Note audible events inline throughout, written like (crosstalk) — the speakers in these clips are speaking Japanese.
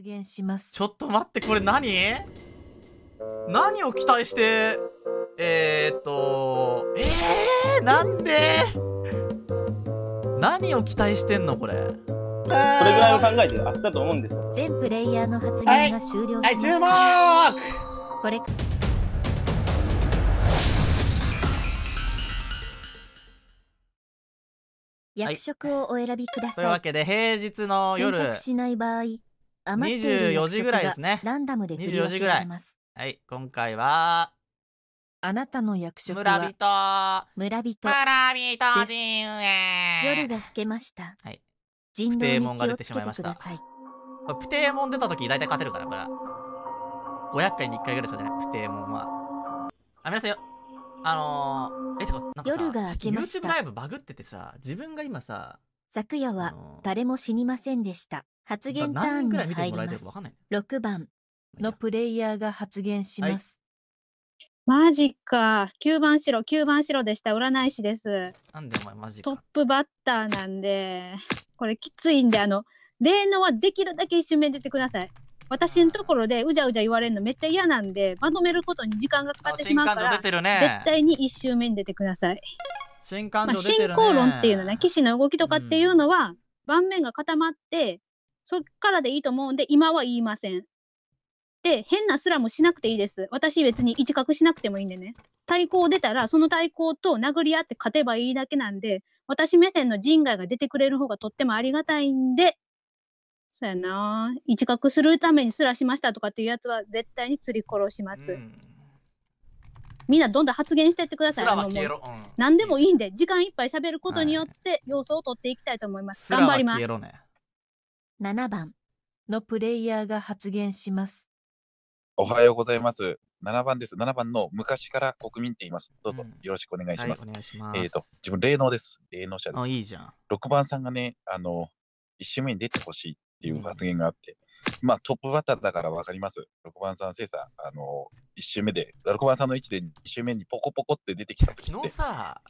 現しますちょっと待ってこれ何何を期待してえー、っとえー、なんで何を期待してんのこれこれぐらいを考えてあっだと思うんです全プレイヤーの発言が終了しましたはい、はい、注目これ役職をお選びください、い、というわけで平日の夜選択しない場合余っている24時ぐらいですね。ランダムで24時ぐらい。はい、今回は、あなたの役職村人村人村人陣営夜が更けました。はい。人狼に気をつけてください。プテーモン出た時大体勝てるから、これ。500回に1回ぐらいしか出ない、プテーモンは。あ、皆さんよ、あのー、え、てか、なんかさ、夜が明けまし YouTube ライブバグっててさ、自分が今さ、昨夜は誰も死にませんでした。発言ターンに入ります。6番のプレイヤーが発言します。はい、マジか。九番白、九番白でした。占い師です。なんでお前マジトップバッターなんで、これきついんで、あの、霊能はできるだけ一瞬目出てください。私のところでうじゃうじゃ言われるのめっちゃ嫌なんで、まとめることに時間がかかってしまうから、出てるね、絶対に一周目に出てください。新感情出てるね。まあ、進行論っていうのね、騎士の動きとかっていうのは、盤面が固まって、そっからでいいと思うんで、今は言いません。で、変なスラムしなくていいです。私別に一角しなくてもいいんでね。対抗出たら、その対抗と殴り合って勝てばいいだけなんで、私目線の人外が出てくれる方がとってもありがたいんで、そうやな一角するためにすらしましたとかっていうやつは絶対に釣り殺します。うん、みんなどんどん発言してってください。あのもう何でもいいんで、時間いっぱい喋ることによって様子をとっていきたいと思います。頑張ります。7番のプレイヤーが発言します。おはようございます。7番です。7番の昔から国民って言います。どうぞよろしくお願いします。お願いします。えっ、ー、と、自分、霊能です。霊能者です。あ、いいじゃん。6番さんがね、あの、1周目に出てほしいっていう発言があって、まあ、トップバッターだから分かります、6番さん、せいさあの1周目で、6番さんの位置で2周目にポコポコって出てきたときって、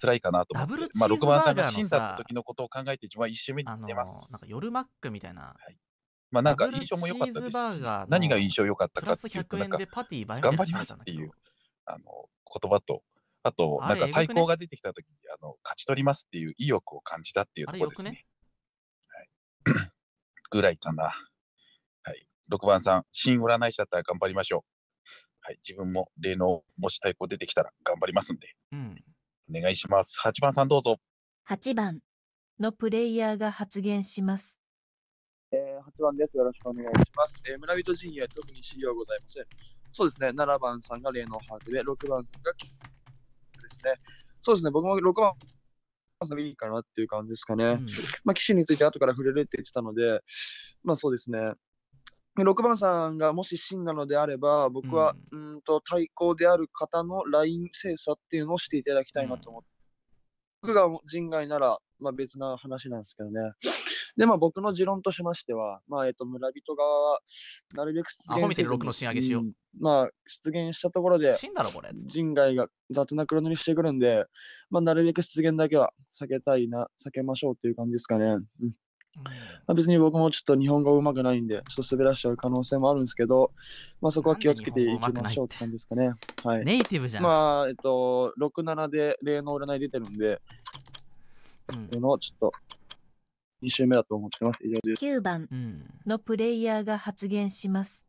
辛いかなと思って、まあ、6番さんが死んだ時のことを考えて、自分は1周目に出ます。なんか夜マックみたいな、はいまあ、なんか印象も良かったです何が印象良かったかっていうと、なんか頑張りますっていうあの言葉と、あと、なんか対抗が出てきたときにあの、勝ち取りますっていう意欲を感じたっていうところですね。ねはい、(clears throat) ぐらいかな。6番さん、新占い師だったら頑張りましょう。はい、自分も霊能、もし太鼓出てきたら頑張りますんで、うん、お願いします。8番さん、どうぞ。8番のプレイヤーが発言します。えー、8番です。よろしくお願いします。えー、村人陣営特に資料ございません。そうですね、7番さんが霊能ハーで、6番さんがですね。そうですね、僕も6番いいかなっていう感じですかね。うん、まあ、騎手について後から触れるって言ってたので、まあそうですね、6番さんがもし真なのであれば、僕は、うん、んと対抗である方のライン精査っていうのをしていただきたいなと思って、うん、僕が人外なら、まあ、別な話なんですけどね。で、まあ、僕の持論としましては、まあえー、と村人側はなるべく出現てるの新上げしよう。まあ、出現したところで、死んだろこれ人外が雑な黒塗りしてくるんで、まあ、なるべく出現だけは避けたいな、避けましょうという感じですかね。うんまあ、別に僕もちょっと日本語うまくないんで、ちょっと滑らしちゃう可能性もあるんですけど、まあ、そこは気をつけていきましょうって感じですかね。はい、ネイティブじゃん。まあ、えっと、6、7で例の占い出てるんで、うん、のちょっと2週目だと思ってます。以上です。9番のプレイヤーが発言します。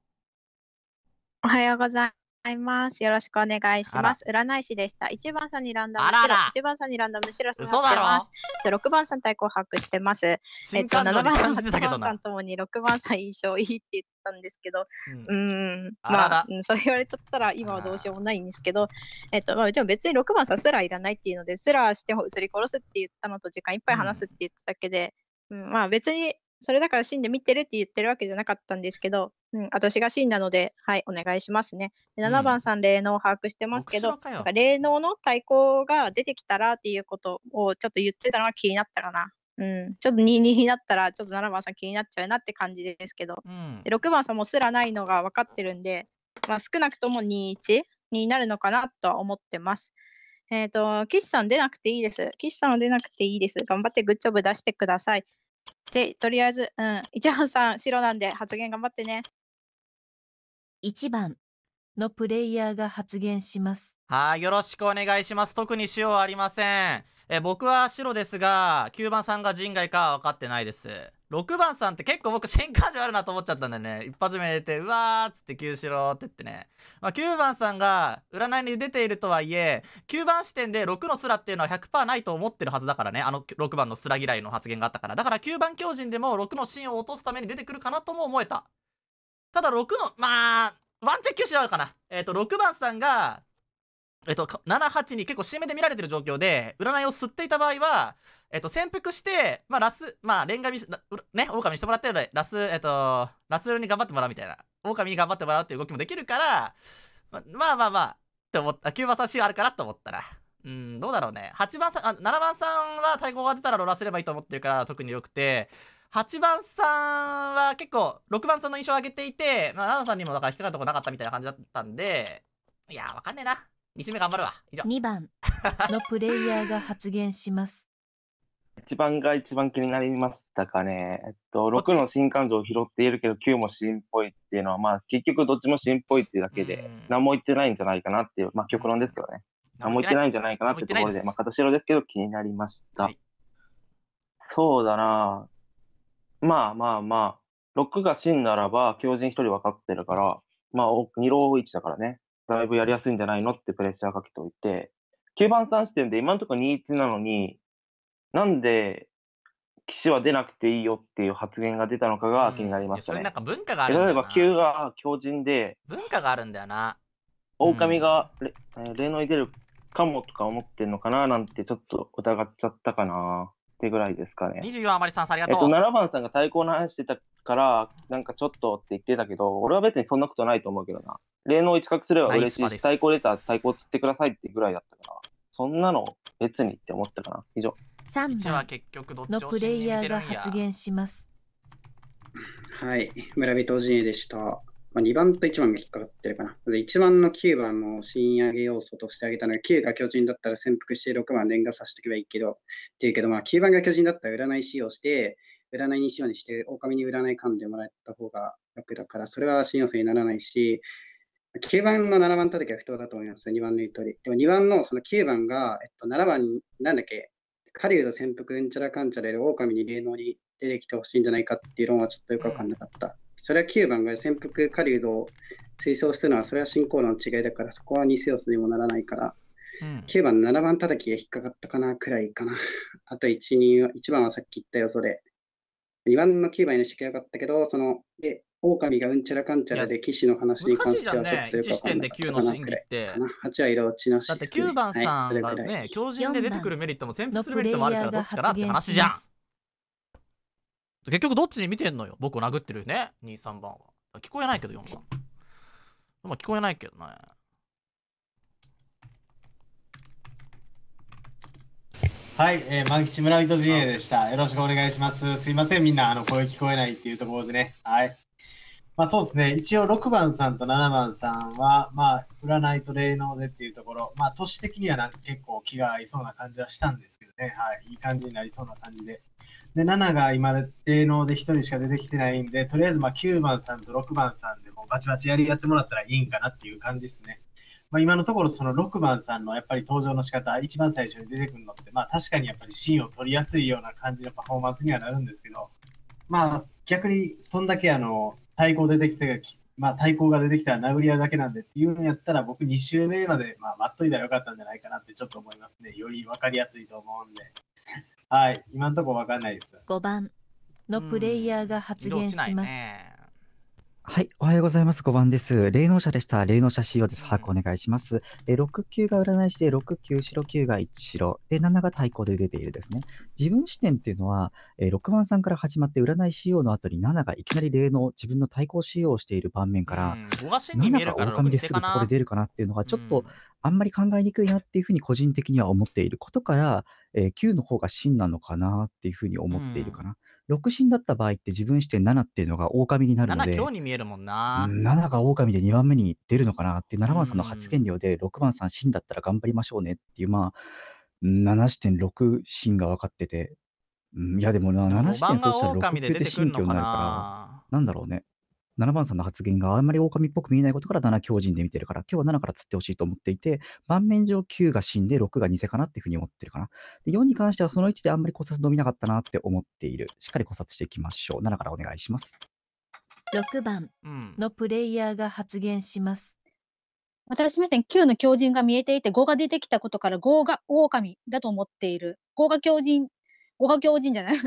おはようございます。ございます。よろしくお願いします。占い師でした。1番さんにランダムあらら。1番さんにランダムシロスにてます。6番さん対抗白してます。えっと、7番さん、8番さんともに6番さん印象いいって言ったんですけど、うん、んまあそれ言われちゃったら今はどうしようもないんですけど、えっと、まあ、でも別に6番さんすらいらないっていうので、すらしてすり殺すって言ったのと時間いっぱい話すって言っただけで、うん、うん、まあ別にそれだから死んで見てるって言ってるわけじゃなかったんですけど、うん、私が死んだなので、はい、お願いしますね。で7番さん、霊能を把握してますけど、なんか霊能の対抗が出てきたらっていうことをちょっと言ってたのが気になったかな。うん、ちょっと2 2になったら、ちょっと7番さん気になっちゃうなって感じですけど、うん、6番さんもすらないのが分かってるんで、まあ、少なくとも21になるのかなとは思ってます。えっ、ー、と、岸さん出なくていいです。岸さん出なくていいです。頑張ってグッジョブ出してください。で、とりあえず、うん、一番さん、白なんで発言頑張ってね。1番のプレイヤーが発言します。はい、よろしくお願いします。特に塩はありません。え僕は白ですが、9番さんが人外か分かってないです。6番さんって結構僕新感情あるなと思っちゃったんだよね。一発目出て、うわーっつって9しろって言ってね。まあ、9番さんが占いに出ているとはいえ、9番視点で6のスラっていうのは100%ないと思ってるはずだからね。あの6番のスラ嫌いの発言があったから。だから9番狂人でも6の芯を落とすために出てくるかなとも思えた。ただ6の、まあ、ワンチャン9しろあるかな。えっ、ー、と、6番さんがえっと、78に結構締めで見られてる状況で、占いを吸っていた場合は、えっと、潜伏して、まあ、ラス、まあ、レンガミ、ね、狼にしてもらって、ラス、えっと、ラスに頑張ってもらうみたいな、狼に頑張ってもらうっていう動きもできるから、ま、まあまあまあ、って思った、9番さん C あるかなと思ったら。うん、どうだろうね。8番さん、あ、7番さんは対抗が出たらローラすればいいと思ってるから特に良くて、8番さんは結構、6番さんの印象を上げていて、まあ、7さんにもだから引っかかるとこなかったみたいな感じだったんで、いやわかんねえな。2週目頑張るわ。以上。2番のプレイヤーが発言します。一番が一番気になりましたかね。えっと、6の新感情を拾っているけど、9も新っぽいっていうのは、まあ、結局どっちも新っぽいっていうだけで、何も言ってないんじゃないかなっていう、まあ、極論ですけどね。何も言ってないんじゃないかなってところで、まあ、片白ですけど気になりました。そうだなまあまあまあ、6が真ならば、狂人1人分かってるから、まあ、二郎一だからね。だいぶやりやすいんじゃないのってプレッシャーかけておいて、9番3視点で今のところ2-1なのに、なんで騎士は出なくていいよっていう発言が出たのかが気になりましたね。うん、なんか文化がある例えば9が強靭で、文化があるんだよな。狼が、うん、霊能に出るかもとか思ってんのかななんてちょっと疑っちゃったかな。手ぐらいですかね。24、あまりさん、ありがとう。えっと、7番さんが最高の話してたから、なんかちょっとって言ってたけど、俺は別にそんなことないと思うけどな。霊能一角すれば嬉しいし、最高レター、最高釣ってくださいってぐらいだったから、そんなの別にって思ったかな。以上。3番結局どっちのプレイヤーが発言します。はい、村人陣営でした。まあ、2番と1番が引っかかってるかな。1番の9番も賃上げ要素としてあげたのが、9が巨人だったら潜伏して6番連打させておけばいいけど、っていうけど、まあ、9番が巨人だったら占い使用して、占いに使用にして、狼に占い噛んでもらった方が楽だから、それは信用性にならないし、9番の7番叩きは不当だと思います、2番の言う通り。でも2番のその9番が、えっと、7番、なんだっけ、狩人潜伏うんちゃらかんちゃらで狼に霊能に出てきてほしいんじゃないかっていう論はちょっとよくわかんなかった。うんそれは9番が潜伏狩人を推奨するのは、それは信仰論の違いだから、そこはニセオスにもならないから、うん、9番7番叩きが引っかかったかな、くらいかな。あと1、2は、1番はさっき言ったよ、それ。2番の9番にしてきゃよかったけど、その、で、狼がうんちゃらかんちゃらで騎士の話に関してはちょっとよくわかんなかったかな、ね、くらいか8は色落ちなし。だって9番さんがね、はい、強靭で出てくるメリットも潜伏するメリットもあるから、どっちかなって話じゃん。結局どっちに見てんのよ僕を殴ってるね23番は聞こえないけど4番まあ聞こえないけどねはい、えー、万吉村人陣営でした。よろしくお願いします。すいません、みんな、あの、声聞こえないっていうところでね。はい。まあそうですね、一応6番さんと7番さんは、まあ、占いと霊能でっていうところ、まあ、都市的にはなんか結構気が合いそうな感じはしたんですけどね、はい、いい感じになりそうな感じで。で、7が今、芸能で1人しか出てきてないんで、とりあえずまあ9番さんと6番さんでもバチバチやりやってもらったらいいんかなっていう感じですね。まあ、今のところ、その6番さんのやっぱり登場の仕方、一番最初に出てくるのって、まあ、確かにやっぱりシーンを取りやすいような感じのパフォーマンスにはなるんですけど、まあ、逆にそんだけあの対抗出てきて、まあ、対抗が出てきたら殴り合うだけなんでっていうんやったら、僕2周目まで、まあ、待っといたらよかったんじゃないかなってちょっと思いますね。より分かりやすいと思うんで。はい、今のところわかんないです。5番のプレイヤーが発言します。色落はい、おはようございます。5番です。霊能者でした。霊能者仕様です。早くお願いします。え6級が占い師で、6級、白9が1白。で、7が対抗で出ているですね。自分視点っていうのは、え6番さんから始まって、占い仕様の後に7がいきなり霊能、自分の対抗仕様をしている盤面から、うん、7が狼ですぐそこで出るかなっていうのが、ちょっと、あんまり考えにくいなっていうふうに個人的には思っていることから、えー、9の方が真なのかなっていうふうに思っているかな。六進だった場合って自分視点7っていうのが狼になるの7で、強に見えるもんな。7が狼で2番目に出るのかなって、7番さんの発言量で、6番さん芯だったら頑張りましょうねっていう、まあ、7.6芯が分かってて、いやでも7点そうしたら6っててく境になるから、なんだろうね。7番さんの発言があんまり狼っぽく見えないことから7強靭で見てるから、今日は7から釣ってほしいと思っていて、盤面上9が死んで6が偽かなっていうふうに思ってるかな。で4に関してはその位置であんまり考察伸びなかったなって思っている。しっかり考察していきましょう。7からお願いします。6番のプレイヤーが発言します。うん、私目線9の強靭が見えていて5が出てきたことから5が狼だと思っている。5が強靭、5が強靭じゃない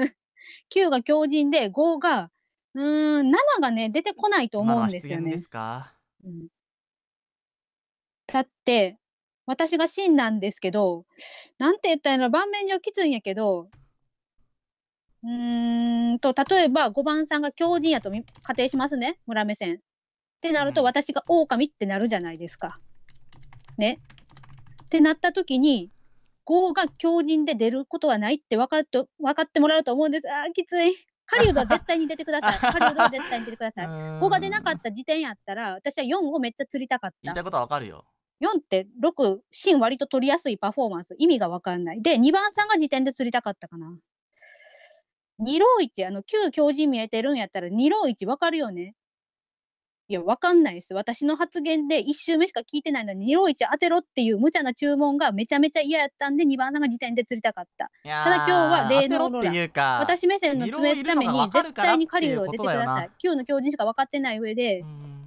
?9 (laughs) が強靭で5がうん、7がね、出てこないと思うんですよでね。すか？うん。だって、私が真なんですけど、なんて言ったらいい盤面上きついんやけどうーんと、例えば5番さんが狂人やと仮定しますね、村目線。ってなると私が狼ってなるじゃないですか。ね。ってなった時に、5が狂人で出ることはないってわかっと分かってもらうと思うんです。ああ、きつい。ハリウッドは絶対に出てください。ハリウッドは絶対に出てください。5が出なかった時点やったら、私は4をめっちゃ釣りたかった。言いたいことはわかるよ。4って6、芯割と取りやすいパフォーマンス、意味がわかんない。で、2番さんが時点で釣りたかったかな。二郎一、あの、旧教人見えてるんやったら、二郎一わかるよね。いや、わかんないです。私の発言で1周目しか聞いてないのに、2郎1当てろっていう無茶な注文がめちゃめちゃ嫌やったんで、2番さんが時点で釣りたかった。ただ今日は例のロー私目線の詰めるために、絶対に狩人を出てください。9の狂人しか分かってない上で、うん、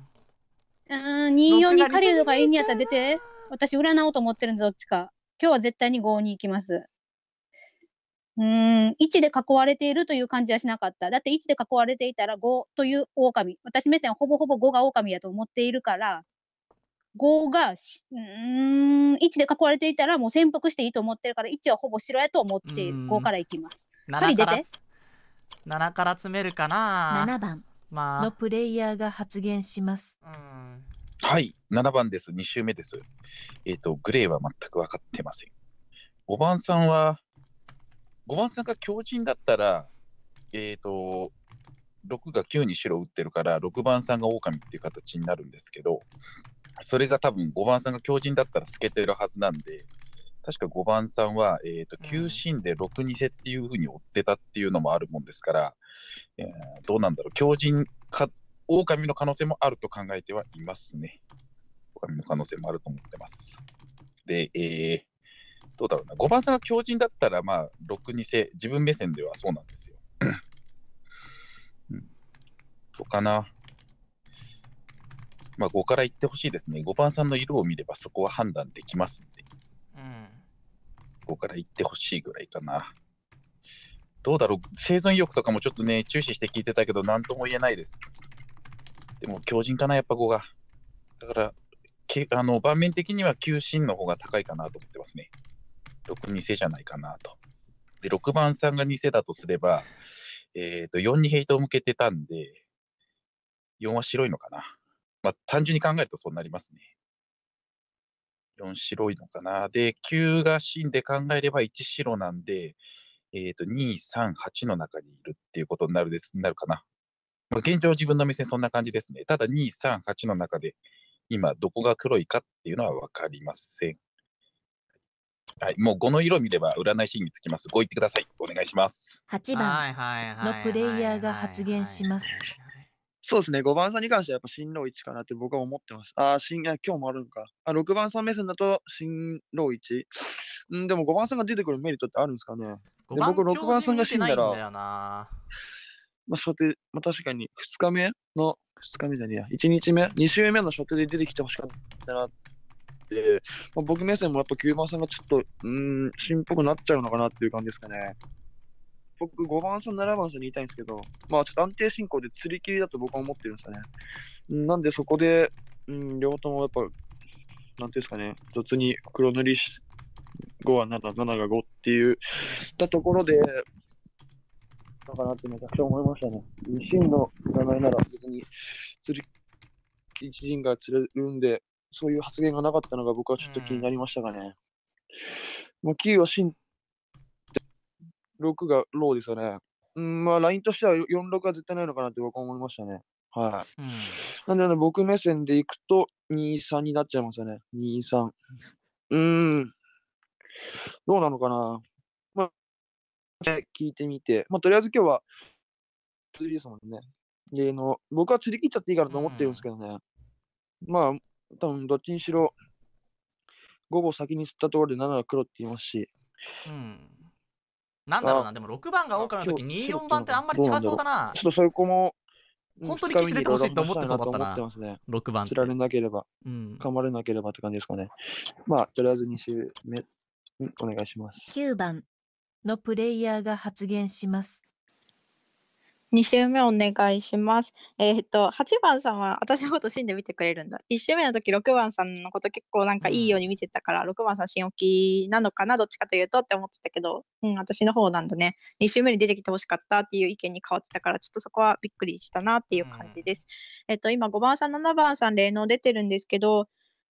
24に狩ドがいいんやったら出て、私占おうと思ってるんで、どっちか。今日は絶対に5に行きます。うん、位置で囲われているという感じはしなかった。だって位置で囲われていたら5という狼。私目線はほぼほぼ5が狼やと思っているから、5が、うん、位置で囲われていたらもう潜伏していいと思ってるから、1はほぼ白やと思っている。5からいきます。針出て。7から詰めるかな7番のプレイヤーが発言します。はい、7番です。2周目です。えっ、ー、と、グレーは全く分かってません。5番さんは、5番さんが強靭だったら、えっ、ー、と、6が9に白打ってるから、6番さんが狼っていう形になるんですけど、それが多分5番さんが強靭だったら透けてるはずなんで、確か5番さんは、えーと、9進で6偽っていうふうに追ってたっていうのもあるもんですから、えー、どうなんだろう、強靭か、狼の可能性もあると考えてはいますね。狼の可能性もあると思ってます。で、えー、どうだろうな、5番さんが強靭だったら、まあ、6、2せ、自分目線ではそうなんですよ。うん、そうかな。まあ、5から言ってほしいですね。5番さんの色を見ればそこは判断できますんで。うん、5から言ってほしいぐらいかな。どうだろう、生存意欲とかもちょっとね、注視して聞いてたけど、なんとも言えないです。でも、強靭かな、やっぱ5が。だから、けあの盤面的には求心の方が高いかなと思ってますね。6、2じゃないかなと。で、6番さんが2世だとすれば、えっ、ー、と、4にヘイトを向けてたんで、4は白いのかな。まあ、単純に考えるとそうなりますね。4白いのかな。で、9が芯で考えれば1白なんで、えっ、ー、と、2、3、8の中にいるっていうことになるです、なるかな。まあ、現状自分の目線そんな感じですね。ただ、2、3、8の中で、今、どこが黒いかっていうのは分かりません。はい、もう五の色見れば占い師につきます。ご言ってください。お願いします。八番のプレイヤーが発言します。そうですね、五番さんに関してはやっぱ新郎一かなって僕は思ってます。ああ、新、今日もあるのか。あ六番さん目線だと新郎一。うん、でも五番さんが出てくるメリットってあるんですかね。で僕六番さんが死んだら、まあ、初手、まあ、確かに二日目の、二日目じゃねえや、一日目、二週目の初手で出てきてほしかったなっで、まあ、僕目線もやっぱ9番さんがちょっと、うん、芯っぽくなっちゃうのかなっていう感じですかね。僕、5番さん、7番さんに言いたいんですけど、まあ、ちょっと安定進行で釣り切りだと僕は思ってるんですよね。なんで、そこで、うん、両方ともやっぱ、なんていうんですかね、雑に黒塗りし5は7、7が5っていう、したところで、だかなってめちゃくちゃ思いましたね。真の占いなら別に釣り、一陣が釣れるんで、そういう発言がなかったのが僕はちょっと気になりましたがね。まあ、9はシン、6がローですよね。うん、まあ、ラインとしては46は絶対ないのかなって僕は思いましたね。はい。うん、なんで、ね、僕目線でいくと、23になっちゃいますよね。23。うん。どうなのかな。まあ、聞いてみて。まあ、とりあえず今日は、釣りですもんね。芸能。僕は釣り切っちゃっていいかなと思ってるんですけどね。うん、まあ、多分どっちにしろ、午後先に吸ったところで7は黒って言いますし。うん。なんだろうな、でも6番が大川の時2、4番ってあんまり近そうだな。ちょっとそこも、本当にし岸出てほしいと思ってそうだったな。思ってね、6番。釣られなければ、うん、噛まれなければって感じですかね。まあ、とりあえず2周目、お願いします。9番のプレイヤーが発言します。2周目お願いします。えー、っと、8番さんは私のこと死んで見てくれるんだ。1周目の時6番さんのこと結構なんかいいように見てたから、うん、6番さん新置きなのかな、どっちかというとって思ってたけど、うん、私の方なんだね。2周目に出てきてほしかったっていう意見に変わってたから、ちょっとそこはびっくりしたなっていう感じです。うん、えっと、今5番さん、7番さん、霊能出てるんですけど、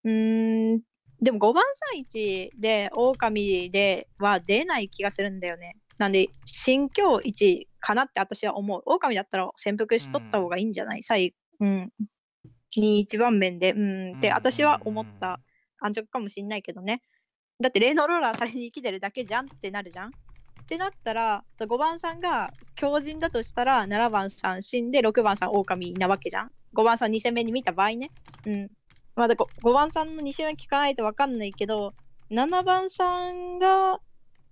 うーん、でも5番さん1で、狼では出ない気がするんだよね。なんで、新境1かなって私は思う。狼だったら潜伏しとった方がいいんじゃない、うん、最うん。に一番面で、うん、って私は思った安直かもしんないけどね。だって霊能ローラーされに生きてるだけじゃんってなるじゃんってなったら5番さんが狂人だとしたら7番さん死んで6番さん狼なわけじゃん5番さん2戦目に見た場合ねうんまだ 5, 5番さんの2戦目聞かないと分かんないけど7番さんが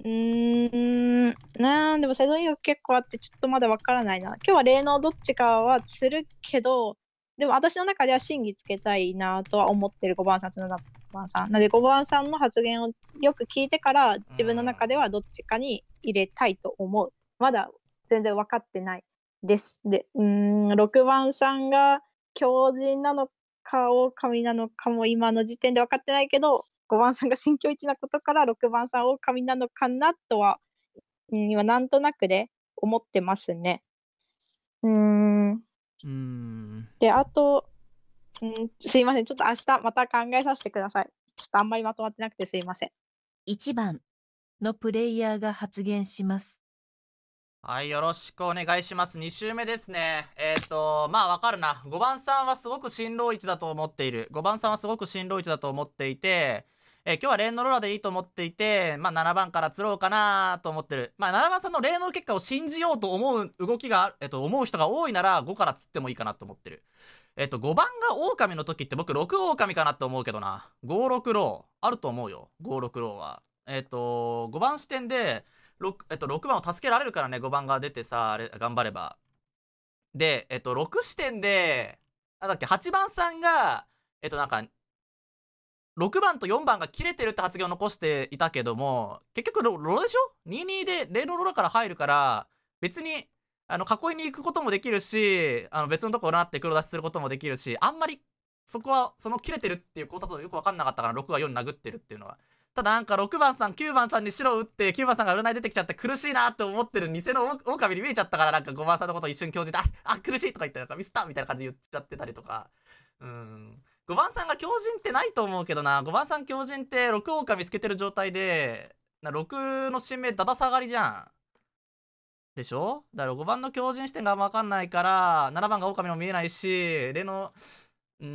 うーん、なでもサイドイン結構あって、ちょっとまだわからないな。今日は霊能どっちかはするけど、でも私の中では審議つけたいなとは思ってる5番さんと7番さん。なので5番さんの発言をよく聞いてから、自分の中ではどっちかに入れたいと思う。まだ全然分かってないです。で、うん、6番さんが強靭なのか、狼なのかも今の時点で分かってないけど、5番さんが心境一なことから6番さん狼なのかなとは、今なんとなくで思ってますね。うん。うんで、あと、うん、すいません。ちょっと明日また考えさせてください。ちょっとあんまりまとまってなくてすいません。1番のプレイヤーが発言します。はい、よろしくお願いします。2周目ですね。えっ、ー、と、まあわかるな。5番さんはすごく新郎一だと思っている。5番さんはすごく新郎一だと思っていて、えー、今日はレーノロラでいいと思っていて、まあ、7番から釣ろうかなと思ってる。まあ、7番さんのレーの結果を信じようと思う動きが、えっと、思う人が多いなら5から釣ってもいいかなと思ってる。えっと、5番が狼の時って僕6狼かなって思うけどな。5、6ロー。あると思うよ。5、6ローは。えっと、5番視点で、6, えっと、6番を助けられるからね、5番が出てさ、頑張れば。で、えっと、6視点で、なんだっけ、8番さんが、えっと、なんか、6番と4番が切れてるって発言を残していたけども、結局ロ、ロロでしょ ?22 で例のロロから入るから、別に、あの、囲いに行くこともできるし、あの、別のところになって黒出しすることもできるし、あんまり、そこは、その切れてるっていう考察をよくわかんなかったから、6が4殴ってるっていうのは。ただなんか6番さん、9番さんに白打って、9番さんが占い出てきちゃって苦しいなって思ってる偽の狼に見えちゃったから、なんか5番さんのこと一瞬教じて、あ、あ、苦しいとか言ったら、ミスったみたいな感じで言っちゃってたりとか。うん。5番さんが狂人ってないと思うけどな5番さん狂人って6オカ見つけてる状態でな6の新名だだ下がりじゃんでしょだから5番の狂人視点があんま分かんないから7番が狼も見えないし例のうー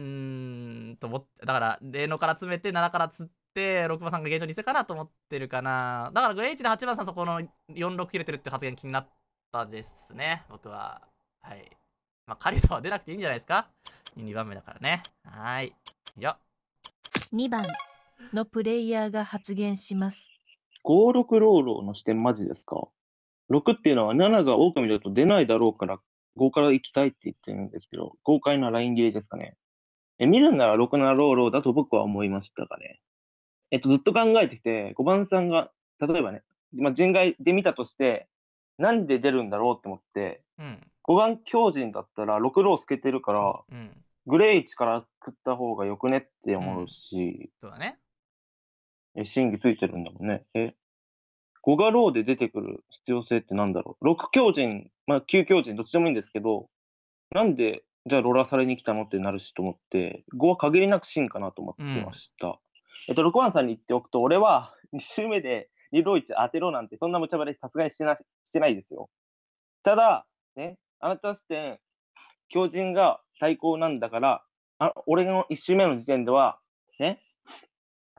んと思ってだから例のから詰めて7から釣って6番さんがゲートにせかなと思ってるかなだからグレイチで8番さんそこの46切れてるって発言気になったですね僕ははいまあ狩人は出なくていいんじゃないですか2番目だからね。はい。以上。2番のプレイヤーが発言します。5、6ローローの視点マジですか ?6 っていうのは7が狼だと出ないだろうから5から行きたいって言ってるんですけど、豪快なライン切りですかね。え見るなら6、7ローローだと僕は思いましたかね。えっと、ずっと考えてきて、5番さんが、例えばね、まあ、人外で見たとして、なんで出るんだろうって思って、うん、五眼強靭だったら6郎ー透けてるから、うん、グレーチから食った方がよくねって思うし、うん、そうだねえ審議ついてるんだもんねえ5がローで出てくる必要性ってなんだろう6強靭、まあ、9強靭どっちでもいいんですけどなんでじゃあロラされに来たのってなるしと思って5は限りなく真かなと思ってました、うん、えっと6番さんに言っておくと俺は2 (laughs) 周目で2ロ一当てろなんてそんな無茶ぶりさすがにしてなしてないですよただねあなた視点、強人が最高なんだから、あ俺の1周目の時点では、ね、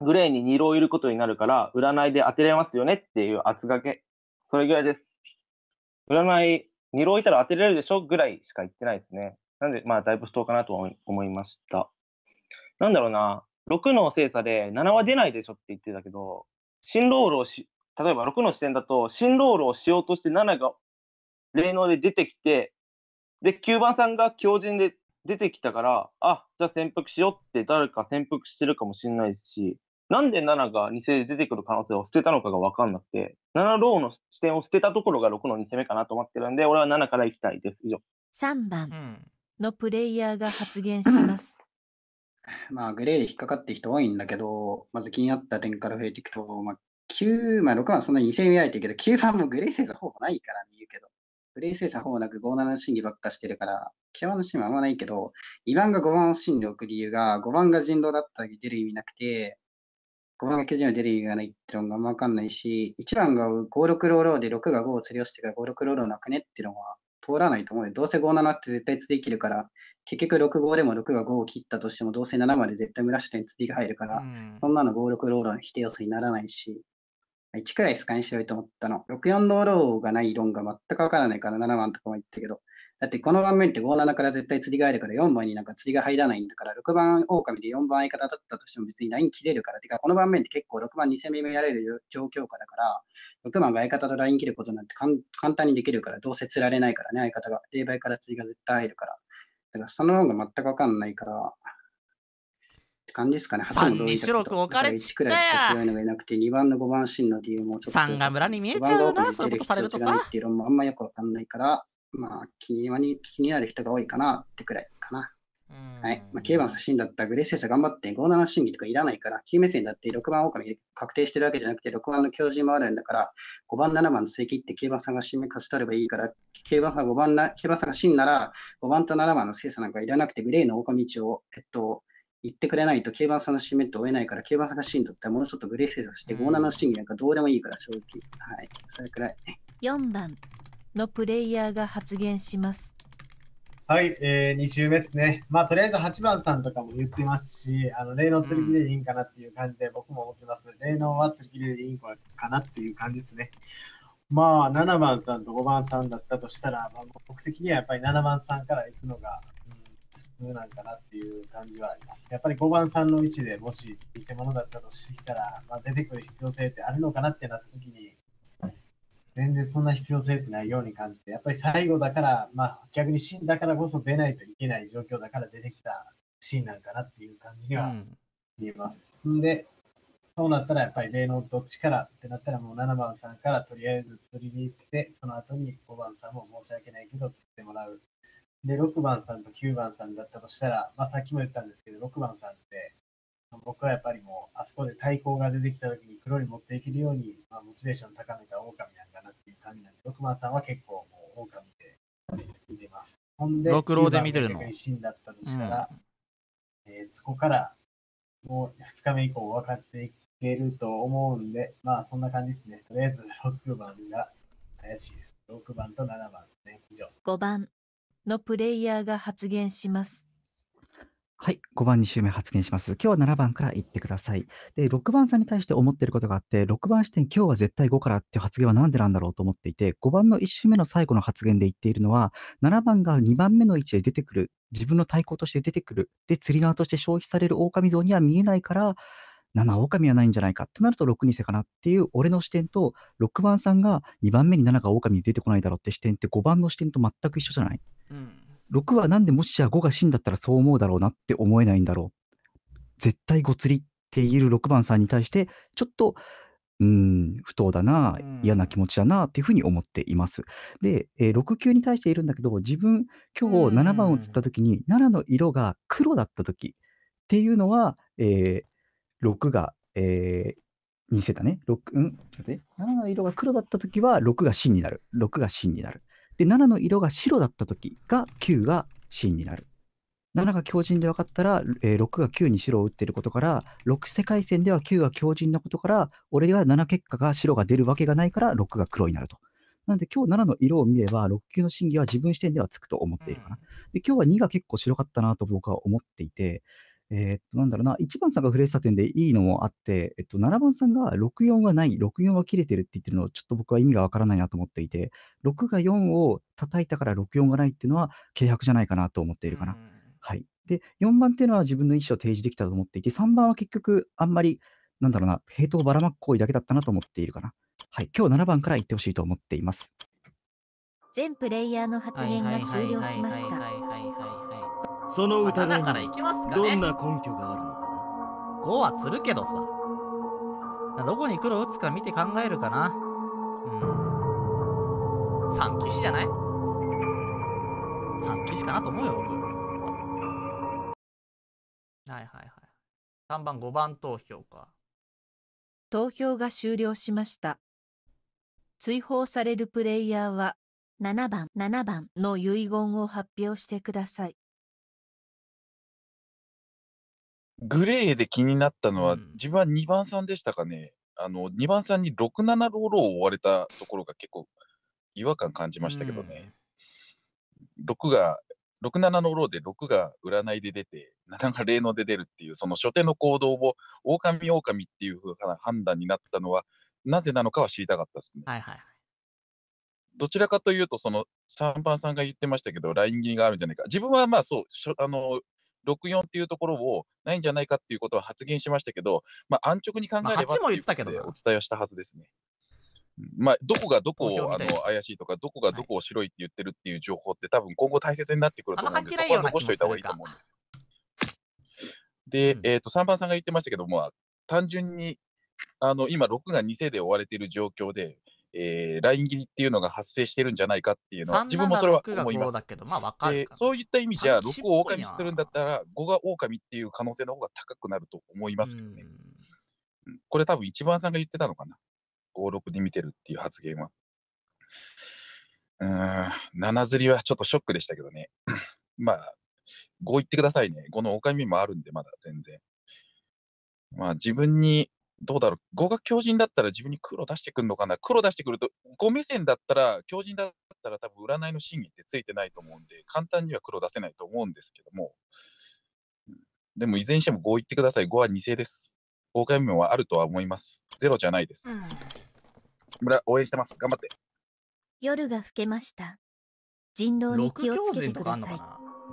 グレーに2郎いることになるから、占いで当てれますよねっていう圧掛け。それぐらいです。占い、2郎いたら当てれるでしょぐらいしか言ってないですね。なんで、まあ、だいぶ不当かなと思いました。なんだろうな、6の精査で7は出ないでしょって言ってたけど、新ロールをし、例えば6の視点だと、新ロールをしようとして7が霊能で出てきて、で、9番さんが強靭で出てきたから、あ、じゃあ潜伏しようって誰か潜伏してるかもしれないし、なんで7が2世で出てくる可能性を捨てたのかが分かんなくて、7ローの視点を捨てたところが6の2世目かなと思ってるんで、俺は7からいきたいです。以上。3番のプレイヤーが発言します。(coughs) まあ、グレーで引っかかってる人多いんだけど、まず気になった点から増えていくと、まあ、9、まあ、6はそんなに2戦見らいてるけど、9番もグレー勢がほぼないからね、言うけど。プレイ生産ほぼなく5、7の審議ばっかしてるから、K1 の審議はあんまないけど、2番が5番を審理を置く理由が、5番が人道だったら出る意味なくて、5番が巨人を出る意味がないってのがあんまわかんないし、1番が5、6ローローで6が5を釣り寄せてから5、6ローローなくねっていうのは通らないと思うよ。どうせ5、7って絶対釣りきるから、結局6、5でも6が5を切ったとしても、どうせ7まで絶対村下に釣りが入るから、うん、そんなの5、6ローローの否定要素にならないし、1くらいスカにしようと思ったの。64のローがない論が全くわからないから7番とかも言ったけど、だってこの盤面って57から絶対釣りが入るから4番になんか釣りが入らないんだから、6番狼で4番相方だったとしても別にライン切れるから、てかこの盤面って結構6番2戦目見られる状況下だから、6番が相方とライン切ることなんて簡単にできるから、どうせ釣られないからね、相方が。0倍から釣りが絶対入るから。だからその論が全くわかんないから、って感じですかね。3に白く置かれちくらい強いのがいなくて、2番の五番シの理由もちょっと。3が村に見えちゃうな、そういうことされるとさ。っていうのもあんまよくわかんないから、まあ気に、気になる人が多いかなってくらいかな。はい。まあ、九番写真だったグレース選頑張って、五七審議とかいらないから、9目線だって六番狼確定してるわけじゃなくて、六番の教人もあるんだから、五番、七番の正規って九番さんが新め勝ち取ればいいから、九番さん5番な、九番さんが真なら、五番と七番の精査なんかいらなくて、グレーの狼一を、えっと、言ってくれないと、競馬さんの締めって追えないから、競馬さんがシーンとったらものちょっとグレー制作して、57のシーンなんかどうでもいいから、正直。はい、それくらい。4番のプレイヤーが発言します。はい、えー、2周目ですね。まあ、とりあえず8番さんとかも言ってますし、あの、例の釣り切でいいんかなっていう感じで僕も思ってます。例のは釣り切でいいんかなっていう感じですね。まあ、7番さんと5番さんだったとしたら、まあ、僕的にはやっぱり7番さんから行くのが通なんかなっていう感じはあります。やっぱり5番さんの位置でもし偽物だったとしてきたら、まあ、出てくる必要性ってあるのかなってなった時に、全然そんな必要性ってないように感じて、やっぱり最後だから、まあ、逆にシーンだからこそ出ないといけない状況だから出てきたシーンなんかなっていう感じには見えます。うん、で、そうなったらやっぱり例のどっちからってなったらもう7番さんからとりあえず釣りに行って、その後に5番さんも申し訳ないけど釣ってもらうで、6番さんと9番さんだったとしたら、まあ、さっきも言ったんですけど、6番さんって、僕はやっぱりもう、あそこで対抗が出てきた時に黒に持っていけるように、まあ、モチベーションを高めた狼なんだなっていう感じなんで、6番さんは結構もう狼で見てます。ほんで、6郎で見てるの。9だったとしたら、うん、えー、そこからもう2日目以降分かっていけると思うんで、まあそんな感じですね。とりあえず6番が怪しいです。6番と7番ですね。以上。5番、のプレイヤーが発言します。はい、5番2周目発言します。今日は7番から言ってください。で、6番さんに対して思ってることがあって、6番視点、今日は絶対5からっていう発言は何でなんだろうと思っていて、5番の1周目の最後の発言で言っているのは、7番が2番目の位置で出てくる、自分の対抗として出てくる、で、釣り縄として消費される狼像には見えないから、7狼はないんじゃないかってなると6にせかなっていう俺の視点と6番さんが2番目に7が狼に出てこないだろうって視点って5番の視点と全く一緒じゃないうん、6はなんでもしじゃあ5が死んだったらそう思うだろうなって思えないんだろう。絶対ごつりっている6番さんに対して、ちょっと、うん、不当だな、嫌な気持ちだなっていうふうに思っています。で、えー、6級に対しているんだけど、自分、今日7番を釣った時に、うん、の色が黒だった時っていうのは、えー、6が、えー、偽だね。6、うん、待って、7の色が黒だった時は、6が真になる。6が真になる。で、7の色が白だった時が9が真になる。7が強靭で分かったら、えー、6が9に白を打っていることから、6世界線では9が強靭なことから、俺は7結果が白が出るわけがないから、6が黒になると。なんで、今日7の色を見れば、6級の真偽は自分視点ではつくと思っているかな。で、今日は2が結構白かったなと僕は思っていて、えっと、なんだろうな、1番さんがフレーズ点でいいのもあって、えっと、7番さんが64がない、64は切れてるって言ってるのを、ちょっと僕は意味がわからないなと思っていて、6が4を叩いたから64がないっていうのは、軽薄じゃないかなと思っているかな。はい。で、4番っていうのは自分の意思を提示できたと思っていて、3番は結局、あんまり、なんだろうな、平等ばらまく行為だけだったなと思っているかな。はい。今日7番から言ってほしいと思っています。全プレイヤーの発言が終了しました。その疑いにどんな根拠があるのかな5はつるけどさどこに黒打つか見て考えるかなうん3騎士じゃない ?3 騎士かなと思うよ僕はいはいはい3番5番投票か投票が終了しました追放されるプレイヤーは7番7番の遺言を発表してくださいグレーで気になったのは、うん、自分は2番さんでしたかね。あの2番さんに6、7ローローを追われたところが結構違和感感じましたけどね。うん、6が、6、7のローで6が占いで出て、7が霊能で出るっていう、その初手の行動を狼狼っていうふうな判断になったのは、なぜなのかは知りたかったですね。はいはい、どちらかというと、その3番さんが言ってましたけど、ライン切りがあるんじゃないか。自分はまあそう、あの64っていうところをないんじゃないかっていうことは発言しましたけど、まあ、安直に考えれば、どお伝えしたはずですね。まあ、どこがどこをあの怪しいとか、どこがどこを白いって言ってるっていう情報って、多分今後大切になってくると思うんで、そこは残しておいた方がいいと思うんです。で、えー、と3番さんが言ってましたけども、単純にあの今、6が2世で追われている状況で、えー、ライン切りっていうのが発生してるんじゃないかっていうのは、自分もそれは思います。だけどまあわかる、えー、そういった意味じゃ、6を狼するんだったら、5が狼っていう可能性の方が高くなると思いますけどね。これ多分一番さんが言ってたのかな。5、6で見てるっていう発言は。うん、7釣りはちょっとショックでしたけどね。(clears throat) まあ、5言ってくださいね。5の狼もあるんで、まだ全然。まあ自分にどうだろう、語が強靭だったら自分に黒出してくるのかな、黒出してくると、五目線だったら、強靭だったら、多分占いの真偽ってついてないと思うんで、簡単には黒出せないと思うんですけども、でも、いずれにしても5言ってください、5は偽世です。5回目はあるとは思います。ゼロじゃないです。うん、村、応援してます。頑張って。夜が更けました。人狼に気をつけてください。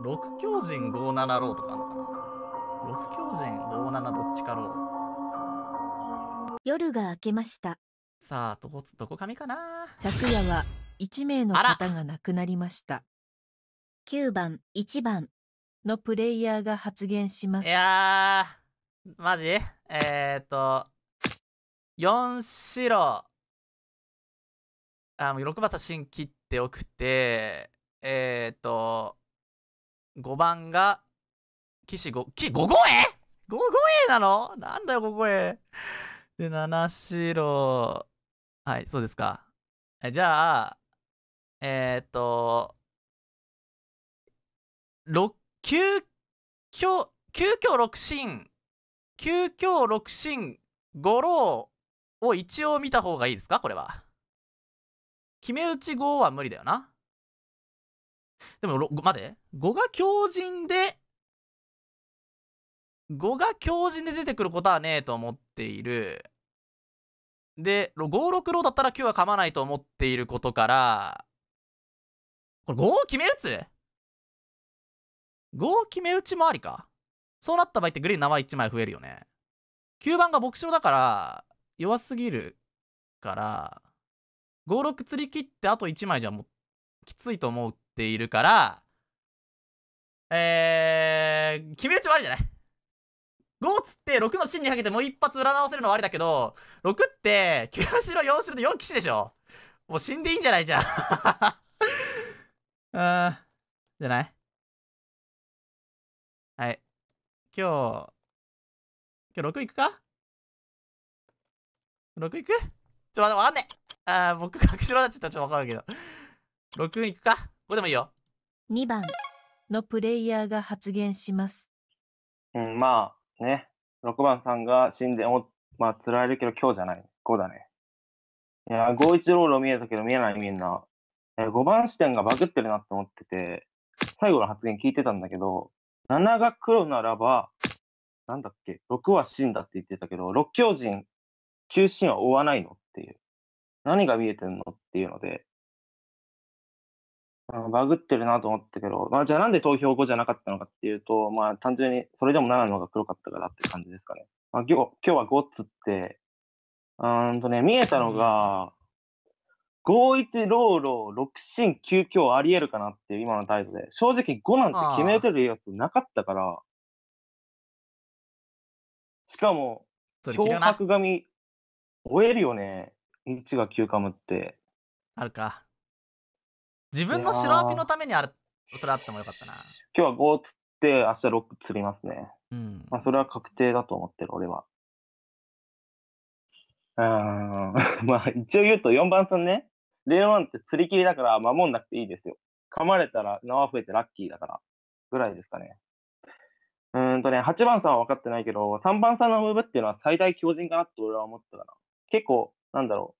六強人5七ローとかあるのかな六強人5七どっちかろう。夜が明けましたさあどこどこかみかな昨夜は1名の方が亡くなりました9番1番のプレイヤーが発言しますいやーマジえー、っと4白あもう6番差芯切っておくてえー、っと5番が騎士5騎5号 A5 号 A なのなんだよ5号えで、七白。はい、そうですか。じゃあ、えー、っと、六、九強、九強六進、九強六進、五郎を一応見た方がいいですかこれは。決め打ち五は無理だよな。でも、待て。五が強靭で、5が強靭で出てくることはねえと思っている。で、56ロだったら9は噛まないと思っていることから、これ5を決め打つ ?5 を決め打ちもありか。そうなった場合ってグリーン前1枚増えるよね。9番が牧場だから、弱すぎるから、56釣り切ってあと1枚じゃもう、きついと思っているから、えー、決め打ちもありじゃない5つって6の芯にかけてもう一発占わせるのはありだけど、6って9白4白で4騎士でしょもう死んでいいんじゃないじゃん。う (laughs) ん。じゃないはい。今日、今日6いくか ?6 いくちょ、わかんねえ。あ僕、隠しろだちょっとちょっとわかるけど。6いくか ?5 でもいいよ。2番のプレイヤーが発言します。うん、まあ、ね、6番さんが死んで、まあ、つられるけど今日じゃない。5だね。いや、5-1ロール見えたけど見えないみんな。5番視点がバグってるなって思ってて、最後の発言聞いてたんだけど、7が黒ならば、なんだっけ、6は死んだって言ってたけど、6強人、中心は追わないのっていう。何が見えてんのっていうので、バグってるなと思ったけど、まあ、じゃあなんで投票後じゃなかったのかっていうと、まあ、単純にそれでも7の方が黒かったからって感じですかね。まあ、今日今日は5っつって、うんとね、見えたのが、5-1ローロー6進9強あり得るかなっていう今の態度で、正直5なんて決めてるやつなかったから、しかも、脅迫紙、終えるよね。1が9カムって。あるか。自分の白アピのためにあるそれあってもよかったな今日は5釣って明日6釣りますねうんまあそれは確定だと思ってる俺はうん (laughs) まあ一応言うと4番さんねレオンって釣り切りだから守んなくていいですよ噛まれたら縄増えてラッキーだからぐらいですかねうんとね、8番さんは分かってないけど、3番さんのムーブっていうのは最大強靭かなって俺は思ったから、結構、なんだろう、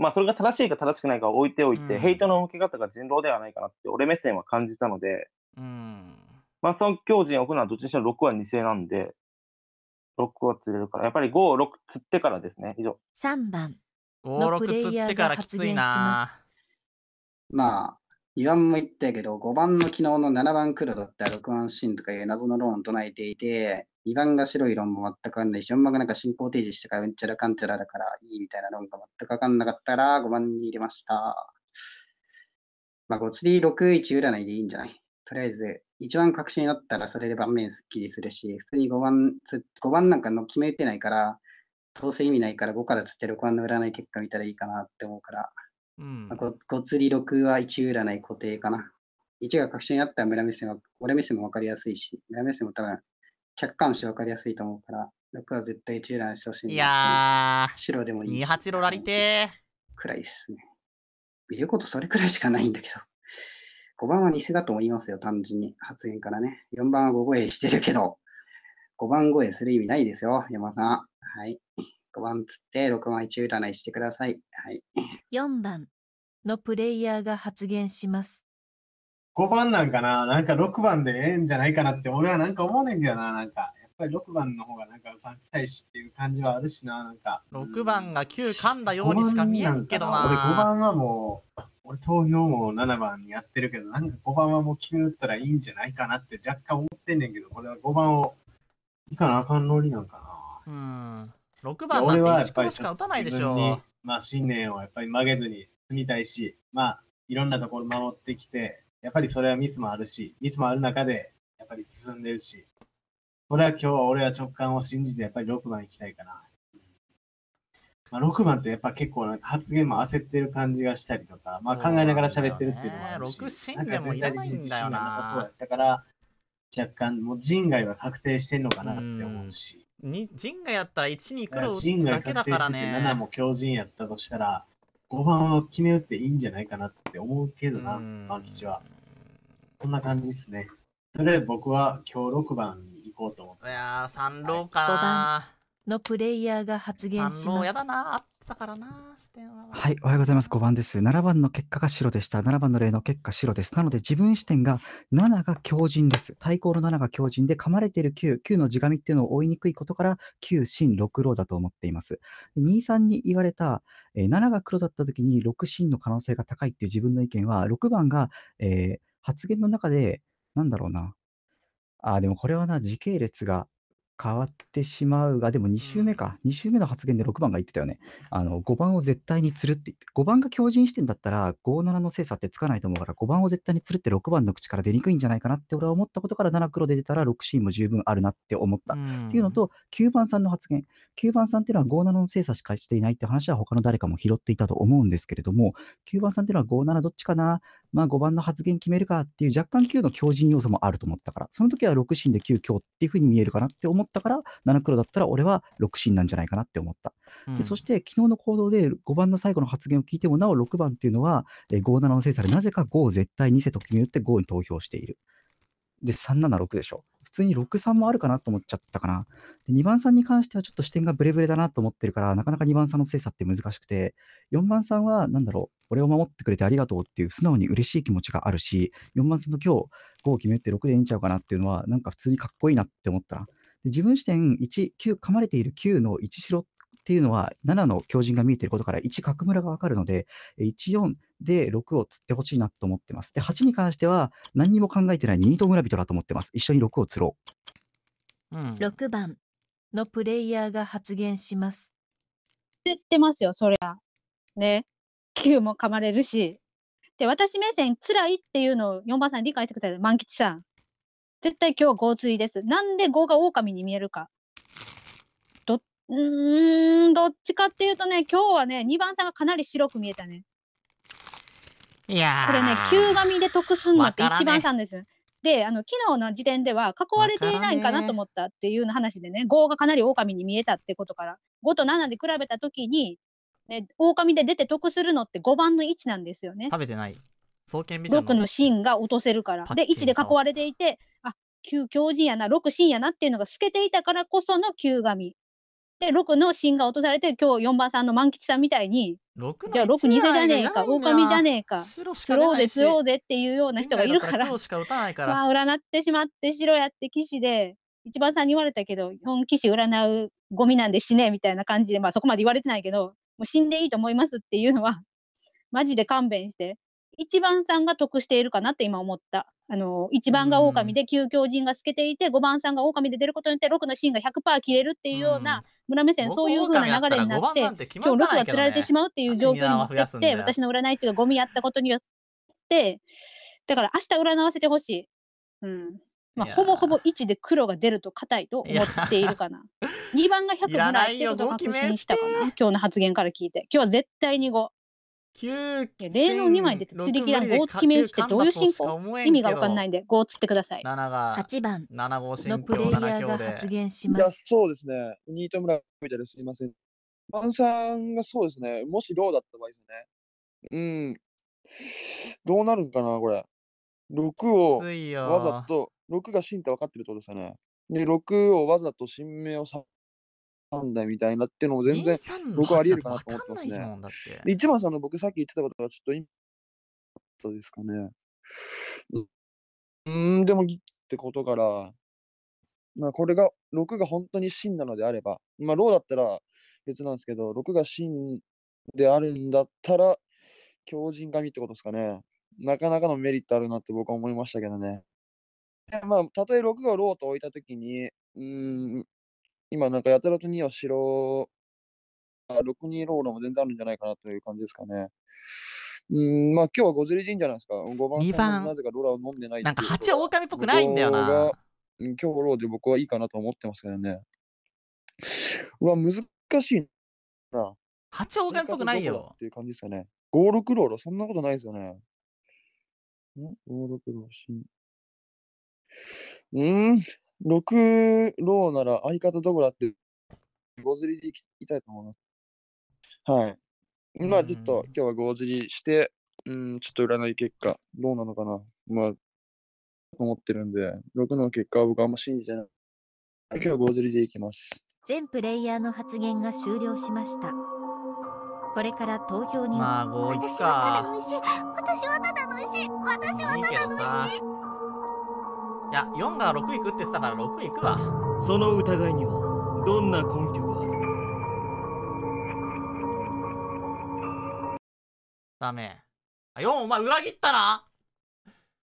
まあ、それが正しいか正しくないか置いておいて、うん、ヘイトの受け方が人狼ではないかなって俺目線は感じたので、うん、まあ、その強人を置くのはどっちにしろ6は2世なんで、6は釣れるから、やっぱり5 6釣ってからですね、以上。3番。5、6釣ってからきついな。まあ、岩も言ったけど、5番の昨日の7番黒だった6番シーンとかいう謎のローン唱えていて、2番が白い論も全くわかんないし、4番がなんか進行提示してからうんちゃらかんちゃらだからいいみたいな論が全くわかんなかったら5番に入れました。まあ、ごつり61占いでいいんじゃないとりあえず、一番確信になったらそれで盤面すっきりするし、普通に5番、5番なんかの決めてないから、どうせ意味ないから5からつって6番の占い結果見たらいいかなって思うから、うんまつり6は1占い固定かな。1が確信になったら村目線は、俺目線も分かりやすいし、村目線も多分客観視分かりやすいと思うから、6は絶対中ラしてほしい、ね、いやー、白でもいい。28ロラリテー。くらいですね。言うことそれくらいしかないんだけど。5番は偽だと思いますよ、単純に。発言からね。4番は5越えしてるけど、5番越えする意味ないですよ、山さん。はい。5番つって、6番1占いしてください。はい。4番のプレイヤーが発言します。5番なんかな、なんか6番でええんじゃないかなって、俺はなんか思うねんけどな、なんか。やっぱり6番の方がなんかうさんくさいしっていう感じはあるしな、なんか。6番が9噛んだようにしか見えんけどな。な俺5番はもう、俺投票も7番にやってるけど、なんか5番はもう決めったらいいんじゃないかなって若干思ってんねんけど、これは5番をいかなあかんのりなんかな。うん。6番なんて1個しか打たないでしょ。まあ信念をやっぱり曲げずに進みたいし、まあいろんなところ守ってきて、やっぱりそれはミスもあるし、ミスもある中で、やっぱり進んでるし、これは今日は俺は直感を信じて、やっぱり6番行きたいかな。まあ、6番ってやっぱ結構発言も焦ってる感じがしたりとか、まあ、考えながら喋ってるっていうのもあるし、ね、6死んでもいらないんだよな。だから若干もう人外は確定してんのかなって思うし。人外やったら1に黒打だけだからね。人外確定してて7も強人やったとしたら、5番を決め打っていいんじゃないかなって思うけどな、万吉は。こんな感じですね。とりあえず僕は今日6番に行こうと思って。いやー、3浪かな、はい、5番のプレイヤーが発言します。3浪やだなしたからな、視点は。はい、おはようございます。5番です。7番の結果が白でした。7番の例の結果白です。なので自分視点が7が強靭です。対抗の7が強靭で、噛まれている9、9の地紙っていうのを追いにくいことから、9、真、6、ロだと思っています。2、3に言われた、え7が黒だった時に6、真の可能性が高いっていう自分の意見は、6番が、えー、発言の中で、なんだろうな。あ、でもこれはな、時系列が変わってしまうが、でも2周目か、2周目の発言で6番が言ってたよね、あの5番を絶対に釣るって言って、5番が強靭してんだったら、57の精査ってつかないと思うから、5番を絶対に釣るって6番の口から出にくいんじゃないかなって俺は思ったことから、7黒で出たら6シーンも十分あるなって思った。っていうのと、9番さんの発言、9番さんっていうのは57の精査しかしていないって話は、他の誰かも拾っていたと思うんですけれども、9番さんっていうのは57どっちかな、まあ、5番の発言決めるかっていう、若干9の強靭要素もあると思ったから、その時は6シーンで9強っていうふうに見えるかなって思ったったから、7黒だったら俺は6進なんじゃないかなって思った。うん、でそして、昨日の行動で5番の最後の発言を聞いても、なお6番っていうのは、えー、57の精査で、なぜか5を絶対にせと決め打って5に投票している。で、376でしょ。普通に63もあるかなと思っちゃったかな。で2番さんに関してはちょっと視点がブレブレだなと思ってるから、なかなか2番さんの精査って難しくて、4番さんは、なんだろう、俺を守ってくれてありがとうっていう素直に嬉しい気持ちがあるし、4番さんの今日、5を決めて6でいいんちゃうかなっていうのは、なんか普通にかっこいいなって思ったら、自分視点1、9噛まれている9の1白っていうのは7の強靭が見えていることから1角村がわかるので、14で6を釣ってほしいなと思ってます。で、8に関しては何にも考えてない2と村人だと思ってます。一緒に6を釣ろう。うん、6番のプレイヤーが発言します。言ってますよ、そりゃ。ね。9も噛まれるし。で、私目線、辛いっていうのを4番さん理解してください、万吉さん。絶対今日は5釣りです。なんで5が狼に見えるか。ど、うん、どっちかっていうとね、今日はね、2番さんがかなり白く見えたね。いやこれね、旧神で得すんのって1番さんです。で、あの、昨日の時点では囲われていないんかなと思ったっていう話でね、5がかなり狼に見えたってことから、5と7で比べたときに、ね、狼で出て得するのって5番の位置なんですよね。食べてない。創建ビジョン6の芯が落とせるから。で、1で囲われていて、あ、9強靭やな、6芯やなっていうのが透けていたからこその9神。で、6の芯が落とされて、今日4番さんの万吉さんみたいに、じゃあ6偽じゃねえか、狼じゃねえか、スローぜ、スローぜっていうような人がいるから、まあ、占ってしまって白やって騎士で、一番さんに言われたけど、本騎士占うゴミなんで死ねえみたいな感じで、まあそこまで言われてないけど、もう死んでいいと思いますっていうのは、マジで勘弁して、1番さんが得しているかなって今思った。あの、一番が狼で、急遽人が透けていて、5番さんが狼で出ることによって、6のシーンが100%切れるっていうような、村目線、そういう風な流れになって、今日6が釣られてしまうっていう状況になって私の占い値がゴミやったことによって、だから明日占わせてほしい。うん。まあ、ほぼほぼ1で黒が出ると硬いと思っているかな。2番が100ぐらいってことを確信したかな。今日の発言から聞いて。今日は絶対に5。例の2枚出て釣り嫌いゴーツ決め打ちってどういう進行意味がわかんないんで、ゴーツってください。7が8番7号進のプレイヤーが発言します。そうですね。ニート村みたいですいません。パンさんがそうですね。もしローだった場合ですね。うん。どうなるんかな、これ。6をわざと、6が進って分かってるってことですよね。で、6をわざと新名を探なんだみたいなっていうのも全然僕はありえるかなと思ってますね。一番さんの僕さっき言ってたことがちょっと今ですかね。うん、でもってことから、まあ、これが、6が本当に真なのであれば、まあ、ローだったら別なんですけど、6が真であるんだったら、強靭神ってことですかね。なかなかのメリットあるなって僕は思いましたけどね。まあ、たとえ6がローと置いたときに、うん、今なんかやたらとには白、あ62ローラも全然あるんじゃないかなという感じですかね。うん、まあ今日はゴズリじゃないですか。5番、2番なぜかローラを飲んでないなんか蜂は狼っぽくないんだよな。今日ローで僕はいいかなと思ってますけどね。うわ、難しいな。蜂は狼っぽくないよ。っていう感じですかね。5、6ローラ、そんなことないですよね。ん ?5、6ローラ、うん。6ローなら相方どこだって5釣りでいきたいと思います。はい。まあちょっと今日は5釣りして、うん、ちょっと占い結果どうなのかな。まあ、思ってるんで、6の結果は僕あんま信じてない。今日は5釣りでいきます。全プレイヤーの発言が終了しました。これから投票に。まあ、5いくか。私はただの石。私はただの石。私はただの石。いいいや、4が6行くって言ってたから6行くわ。その疑いには、どんな根拠があるダメ。あ、4、お前裏切ったな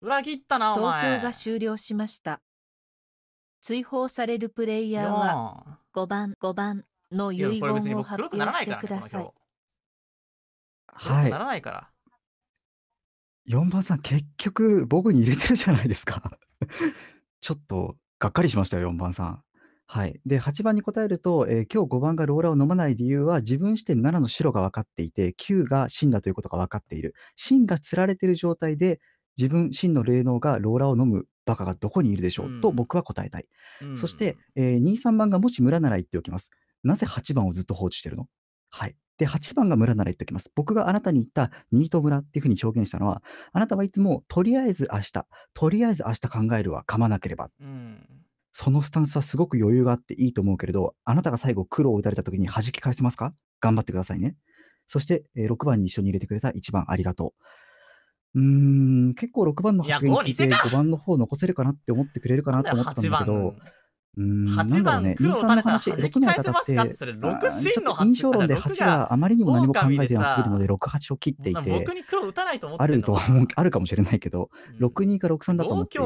裏切ったな、お前。投票が終了しました。追放されるプレイヤーは、5番、5番の遺言を発表してください。はい。ならないから。4番さん、結局、僕に入れてるじゃないですか (laughs) ちょっとがっかりしましたよ、4番さん。はい、で8番に答えると、えー、今日5番がローラを飲まない理由は自分視点7の白が分かっていて9が真だということが分かっている真がつられている状態で自分真の霊能がローラを飲むバカがどこにいるでしょう、うん、と僕は答えたい、うん、そして、えー、23番がもし村なら言っておきますなぜ8番をずっと放置してるのはいで、8番が村なら言っておきます。僕があなたに言ったニート村っていうふうに表現したのは、あなたはいつもとりあえず明日、とりあえず明日考えるは噛まなければ。うんそのスタンスはすごく余裕があっていいと思うけれど、あなたが最後苦労を打たれた時に弾き返せますか頑張ってくださいね。そして、えー、6番に一緒に入れてくれた1番ありがとう。うーん、結構6番の発言聞いて5番の方残せるかなって思ってくれるかなと思ったんだけど、8番黒を垂れたら弾き返せますかってそれ6真の印象論で8があまりにも何も考えてなすぎるので六八を切っていて僕に黒打たないと思ってあると (laughs) あるかもしれないけど、六二か六三だと思ってで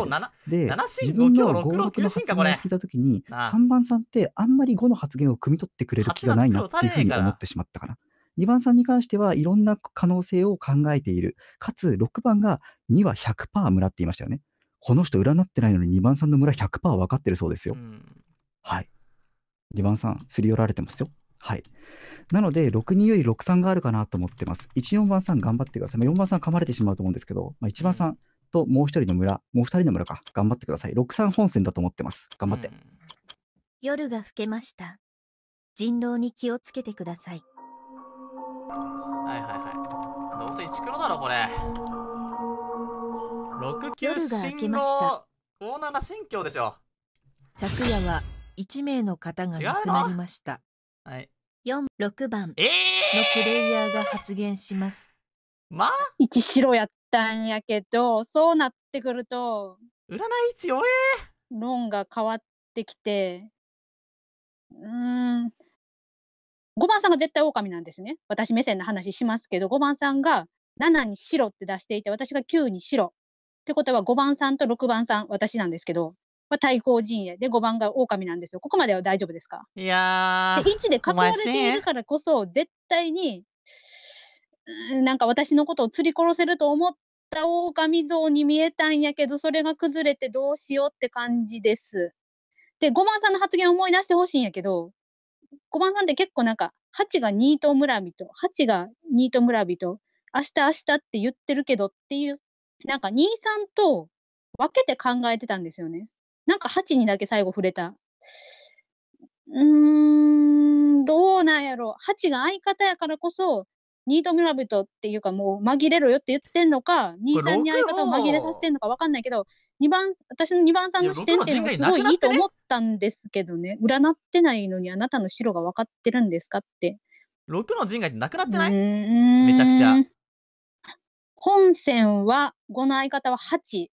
7進5強6六の発言を聞いた時に三番さんってあんまり五の発言を汲み取ってくれる気がないなっていうふうに思ってしまったかな。二番さんに関してはいろんな可能性を考えている。かつ六番が二は百パーもらっていましたよね。この人占ってないのに2番さんの村100%分かってるそうですよ。うん、はい。2番さん、すり寄られてますよ。はい。なので、62より63があるかなと思ってます。1、4番さん頑張ってください。まあ、4番さん噛まれてしまうと思うんですけど、まあ、1番さんともう1人の村、もう2人の村か、頑張ってください。63本線だと思ってます。頑張って。うん、夜が更けました。人狼に気をつけてください。はいはいはい。どうせイ黒だろ、これ。六九新郎5七新教でしょう昨夜は一名の方が亡くなりましたはい46番のプレイヤーが発言します、えー、まあ一白やったんやけどそうなってくると占い1弱え論が変わってきてうん5番さんが絶対狼なんですね私目線の話しますけど5番さんが7に白って出していて私が9に白ってことは5番さんと6番さん、私なんですけど、まあ、対抗陣営で5番が狼なんですよ。ここまでは大丈夫ですかいやー。位置で囲われているからこそ、絶対に、なんか私のことを釣り殺せると思った狼像に見えたんやけど、それが崩れてどうしようって感じです。で、5番さんの発言を思い出してほしいんやけど、5番さんって結構なんか、8がニート村人、8がニート村人、明日明日って言ってるけどっていうなんか2、三と分けて考えてたんですよね。なんか8にだけ最後触れた。うーん、どうなんやろう。8が相方やからこそ、ニートミラビトっていうかもう紛れろよって言ってんのか、2、3に相方を紛れさせてんのか分かんないけど、2番、私の2番さんの視点っていうのすごいいいと思ったんですけどね。占ってないのにあなたの白が分かってるんですかって。6の陣外ってなくなってないめちゃくちゃ。本線は、語の相方は8。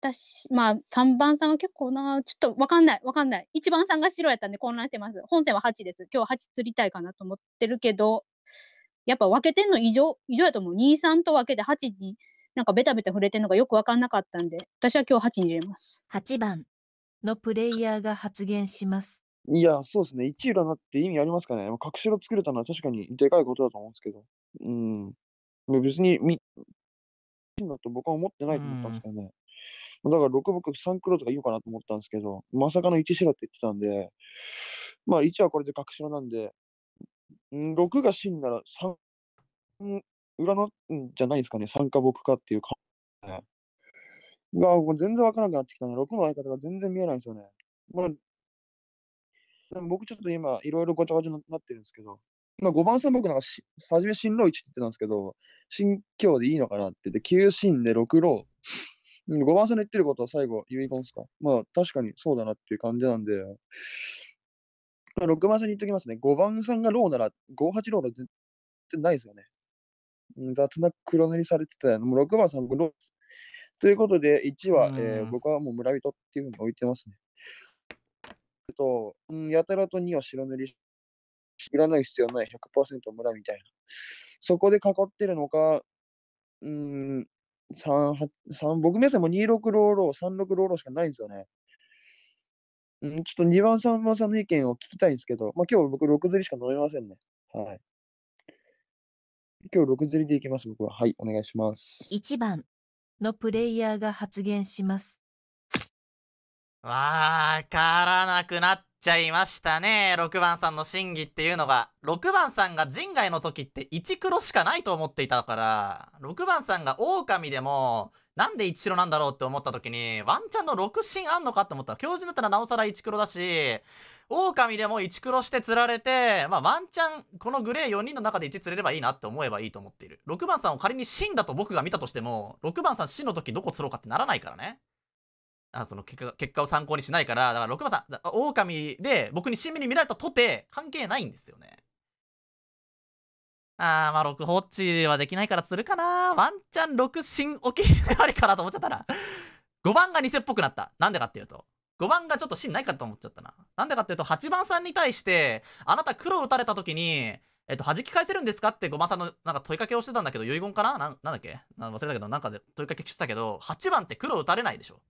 私、まあ、3番さんは結構な、ちょっとわかんない、わかんない。1番さんが白やったんで混乱してます。本線は8です。今日は8釣りたいかなと思ってるけど、やっぱ分けてんの異常、異常やと思う。2、3と分けて8に、なんかベタベタ触れてんのがよくわかんなかったんで、私は今日8に入れます。8番のプレイヤーが発言します。いや、そうですね。1占って意味ありますかね。隠しろ作れたのは確かにでかいことだと思うんですけど。うん。別に、みいいなと僕は思ってないと思ったんですけどね。だから6僕3黒とか言おうかなと思ったんですけど、まさかの1白って言ってたんで、まあ1はこれでし白なんで、ん6が真なら3、裏の、んじゃないですかね、3か僕かっていうか、ね。が、もう全然わからなくなってきたな。6の相方が全然見えないんですよね。まあ、でも僕ちょっと今、いろいろごちゃごちゃになってるんですけど、まあ、5番さん僕なんかし、初め新郎1って言ってたんですけど、新京でいいのかなって言って、9進で6郎。5番さんの言ってることは最後、遺言ですか。まあ、確かにそうだなっていう感じなんで、まあ、6番さんに言っおきますね。5番さんがローなら、58ローなら絶対ないですよね。雑な黒塗りされてたもう6番さん僕ローです。ということで、1は、えー、僕はもう村人っていうふうに置いてますね。と、うん、やたらと2を白塗りいらない必要ない100%村みたいな。そこで囲ってるのか、うん、3、3僕目線も26ローロー、36ローローしかないんですよね。うん、ちょっと2番、3番さんの意見を聞きたいんですけど、まあ、今日僕6釣りしか飲めませんね。はい。今日6釣りでいきます、僕は。はい、お願いします。1番のプレイヤーが発言します。わー、からなくなっちゃいましたね。6番さんの審議っていうのが、6番さんが人外の時って1黒しかないと思っていたから、6番さんが狼でも、なんで1黒なんだろうって思った時に、ワンチャンの6進あんのかって思ったら、教授だったらなおさら1黒だし、狼でも1黒して釣られて、まあワンチャン、このグレー4人の中で1釣れればいいなって思えばいいと思っている。6番さんを仮に真だと僕が見たとしても、6番さん真の時どこ釣ろうかってならないからね。あその結果結果を参考にしないから、だから6番さん、狼で僕に親身に見られたとて関係ないんですよね。あー、まあ6ホッチはできないからするかな。ワンチャン6新置きありかなと思っちゃったら。5番が偽っぽくなった。なんでかっていうと。5番がちょっと芯ないかと思っちゃったな。なんでかっていうと、8番さんに対して、あなた黒打たれた時に、えっと、弾き返せるんですかって5番さんのなんか問いかけをしてたんだけど、遺言かななんだっけ忘れたけど、なんかで問いかけしてたけど、8番って黒打たれないでしょ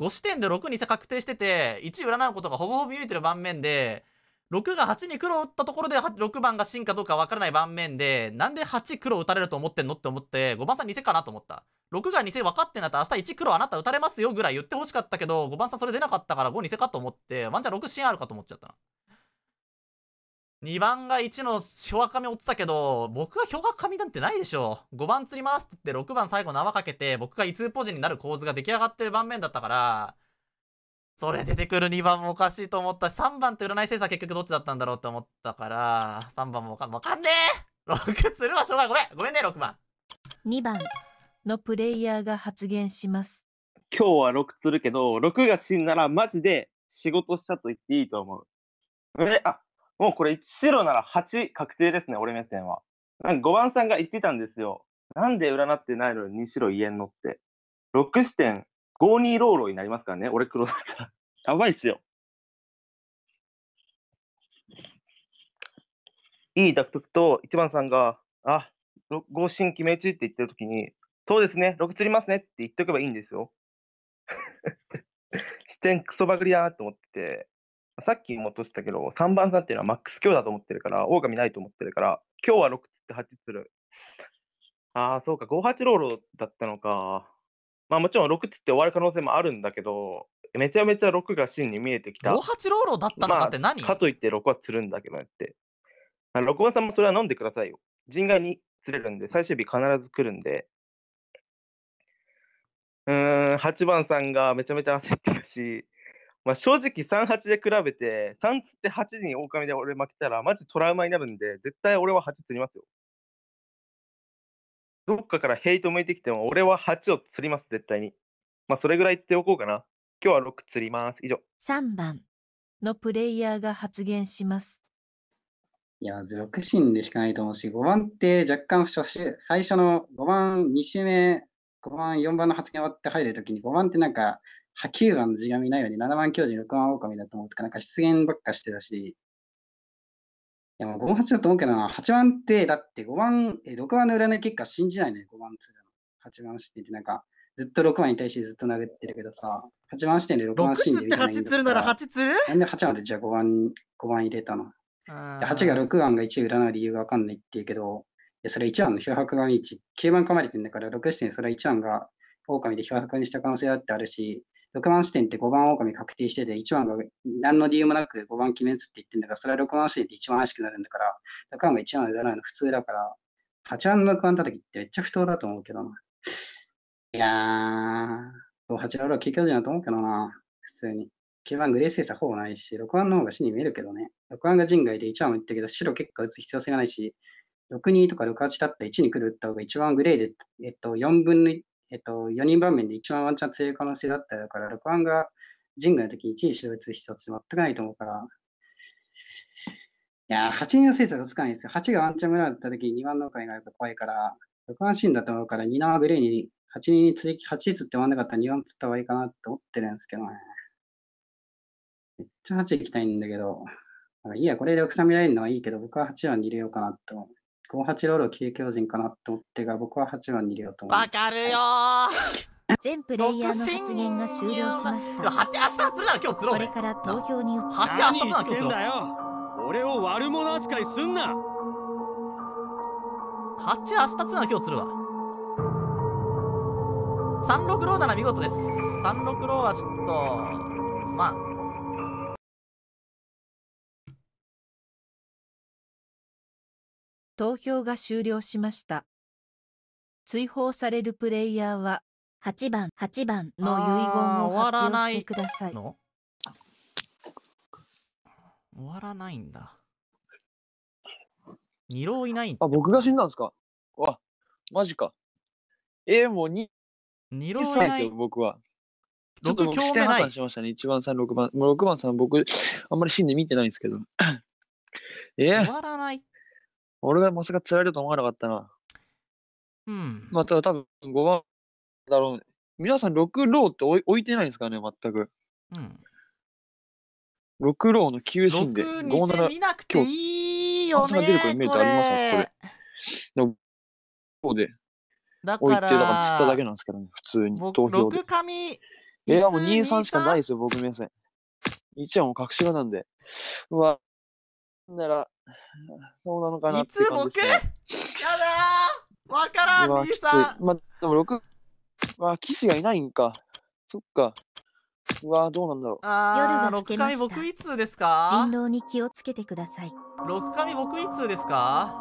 5視点で6偽確定してて、1占うことがほぼほぼ見えてる盤面で、6が8に黒を打ったところで6番が真かどうかわからない盤面で、なんで8黒打たれると思ってんのって思って、5番さん偽かなと思った。6が偽分かってんだったら明日1黒あなた打たれますよぐらい言ってほしかったけど、5番さんそれ出なかったから5偽かと思って、ワンチャン6支援あるかと思っちゃったな。2番が1の氷河神追ってたけど、僕は氷河神なんてないでしょ。5番釣りますって言って6番最後縄かけて、僕が2ポジになる構図が出来上がってる盤面だったから、それ出てくる2番もおかしいと思ったし、3番って占い精査結局どっちだったんだろうって思ったから、3番もわかん、わかんねえ !6 釣るはしょうがごめんごめんね、6番。2番のプレイヤーが発言します。今日は6釣るけど、6が死んだらマジで仕事したと言っていいと思う。え、あ、もうこれ1白なら8確定ですね、俺目線は。なんか5番さんが言ってたんですよ。なんで占ってないのに2白言えんのって。6視点52ローロになりますからね、俺黒だたら。(laughs) やばいっすよ。いい独得と1番さんが、あ、合心決め打ちって言ってるときに、そうですね、6釣りますねって言っておけばいいんですよ。視 (laughs) 点クソバグリだなと思ってて、さっきも落としたけど、3番さんっていうのはマックス強だと思ってるから、狼ないと思ってるから、今日は6つって8つる。ああ、そうか、58ロールだったのか。まあもちろん6つって終わる可能性もあるんだけど、めちゃめちゃ6が芯に見えてきた。58ロールだったのかって何、まあ、かといって6は釣るんだけどねって。6番さんもそれは飲んでくださいよ。人外に釣れるんで、最終日必ず来るんで。うーん、8番さんがめちゃめちゃ焦ってたし、まあ、正直38で比べて、3つって8に狼で俺負けたら、マジトラウマになるんで、絶対俺は8釣りますよ。どっかからヘイト向いてきても、俺は8を釣ります、絶対に。まあ、それぐらい言っておこうかな。今日は6釣ります。以上。3番のプレイヤーが発言します。いや、まず6進でしかないと思うし、5番って若干初最初の5番2周目、5番4番の発言終わって入るときに、5番ってなんか、波及番の地紙ないように7番教授6番狼だと思うとか、なんか出現ばっかしてたし、いやもう5、8だと思うけどな、8番って、だって5番、え6番の占い結果信じないね、5番つるの。8番視点ってなんか、ずっと6番に対してずっと殴ってるけどさ、8番視点で6番信じるみたな。8つるなら8つるなんで8番でじゃあ5番、五番入れたので ?8 が6番が1占う理由がわかんないって言うけど、いやそれ1番の漂白が1、9番噛まれてんだから6視点それ1番が狼で漂白にした可能性だってあるし、6番視点って5番狼確定してて、1番が何の理由もなく5番決めつって言ってんだから、それは6番視点って一番怪しくなるんだから、6番が1番占いの普通だから、8番の6番叩きってめっちゃ不当だと思うけどな。いやー、8番は結局じゃなと思うけどな、普通に。9番グレー精査ほぼないし、6番の方が死に見えるけどね。6番が人外で1番も言ったけど、白結果打つ必要性がないし、6-2とか6-8だったら1に来る打った方が一番グレーで、えっと、4分のえっと、4人盤面で一番ワンチャン強い可能性だったから、6番が神外の時1位白打つ必要って全くないと思うから、いや8人の精査がつかないんですよ。8がワンチャン村だった時に2番の会がやっぱ怖いから、6番シーンだと思うから、2番はグレーに8人に釣り、8釣って終わんなかったら2番釣った方がいいかなって思ってるんですけどね。めっちゃ8行きたいんだけど、なんかいいや、これでさん見られるのはいいけど、僕は8番に入れようかなって思う。5八ロールを切り強陣かなと思ってが、僕は八番に入れようと思いわます。かるよー全プレイヤーの発言が終了しまし !8 明日つるなら今日つろこれから投票に移りま明日つるなら今日てろう俺を悪者扱いすんな八明日つるなら今日つるわ。三六ローなら見事です。三六ローはちょっと、すまん。投票が終了しました。追放されるプレイヤーは、8番、8番の遺言を発表してください。終わ終わらないんだ。二郎いないあ、僕が死んだんですかわ、マジか。えー、もう2、二郎いない。僕は。6強目ない。しましたね。1番、3、6番。もう6番さん、僕、あんまり死んで見てないんですけど。えー、終わらない。俺がまさか釣られると思わなかったな。うん。また、多分5番だろう、ね。皆さん6ローって置いてないんですかね、全く。うん。6ローの9進で57見なくていいよね。出るかイメージありますね、これ。こで。だから、置いてだから釣っただけなんですけどね、普通に。投票で。6紙。もう2、3しかないですよ、僕目線。1はもう隠し場なんで。うわ、なら、そうなのかなって感じです、ね、いつ僕やだわからん、D さんまあ、でも6、まあ、騎士がいないんか。そっか。うわどうなんだろう。あー、6回僕いつですか人狼に気をつけてください。6回僕いつですか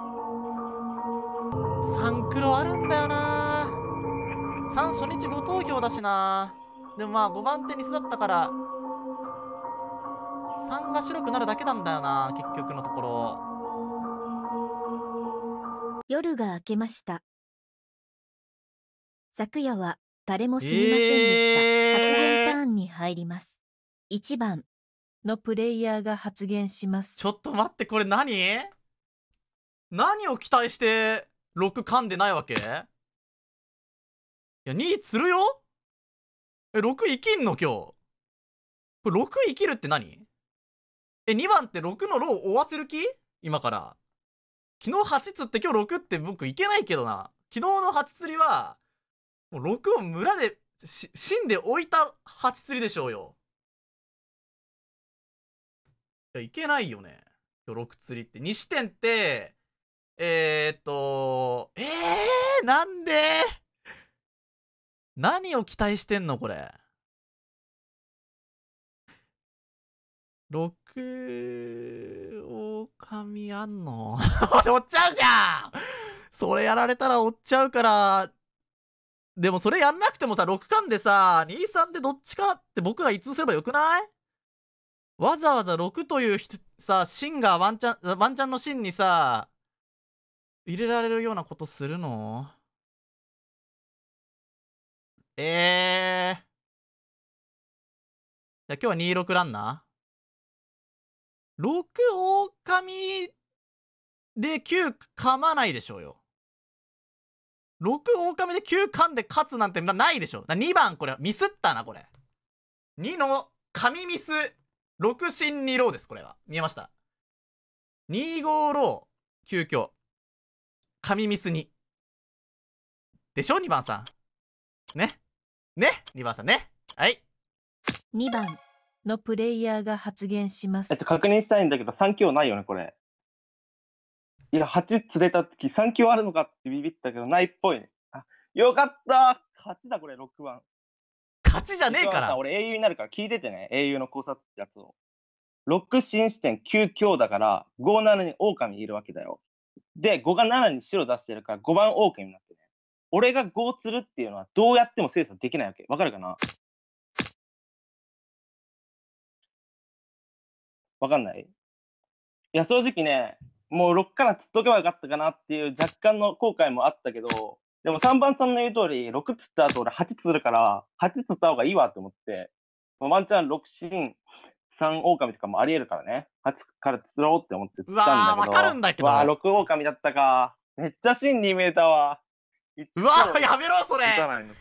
サンクロあるんだよなー。3初日ご投票だしなでもまあ5番手に育ったから3が白くなるだけなんだよな結局のところ夜が明けました昨夜は誰も死にませんでした、えー、発言ターンに入ります1番のプレイヤーが発言しますちょっと待ってこれ何何を期待して6噛んでないわけいや2位釣るよえ6生きんの今日これ6生きるって何え、2番って6のロー追わせる気今から。昨日8釣って今日6って僕いけないけどな。昨日の8釣りは、もう6を村で、死んで置いた8釣りでしょうよ。いや、いけないよね。今日6釣りって。2視点って、えー、っと、えー、なんで何を期待してんのこれ。6狼あんの追 (laughs) っちゃうじゃんそれやられたらおっちゃうから、でもそれやんなくてもさ、6巻でさ、23でどっちかって僕が一通すればよくないわざわざ6というさ、シガがワンチャン、ワンチャンのシンにさ、入れられるようなことするのええー。じゃあ今日は26ランナー6狼で9噛まないでしょうよ。6狼で9噛んで勝つなんてないでしょ。だ2番これミスったな、これ。2の神ミス6神2ロです、これは。見えました。25ロ急遽。神ミス2。でしょ ?2 番さん。ね。ね ?2 番さんね。はい。2番。のプレイヤーが発言します。えっと、確認したいんだけど、3強ないよね、これ。いや、8釣れた時、3強あるのかってビビったけど、ないっぽい、ね。あ、よかった勝ちだ、これ、6番。勝ちじゃねえから俺、英雄になるから聞いててね、英雄の考察ってやつを。6新視点9強だから、5、7に狼いるわけだよ。で、5が7に白出してるから、5番狼になってね。俺が5釣るっていうのは、どうやっても精査できないわけ。わかるかなわかんないいや、正直ね、もう6から釣っとけばよかったかなっていう若干の後悔もあったけど、でも3番さんの言う通り、6釣った後俺8釣るから、8釣った方がいいわって思って、まあ、ワンチャン6進3狼とかもありえるからね、8から釣ろうって思って釣ったんだけど。うわー、わかるんだけど。わー、狼だったか。めっちゃ芯に見えたわ。うわー、やめろ、それ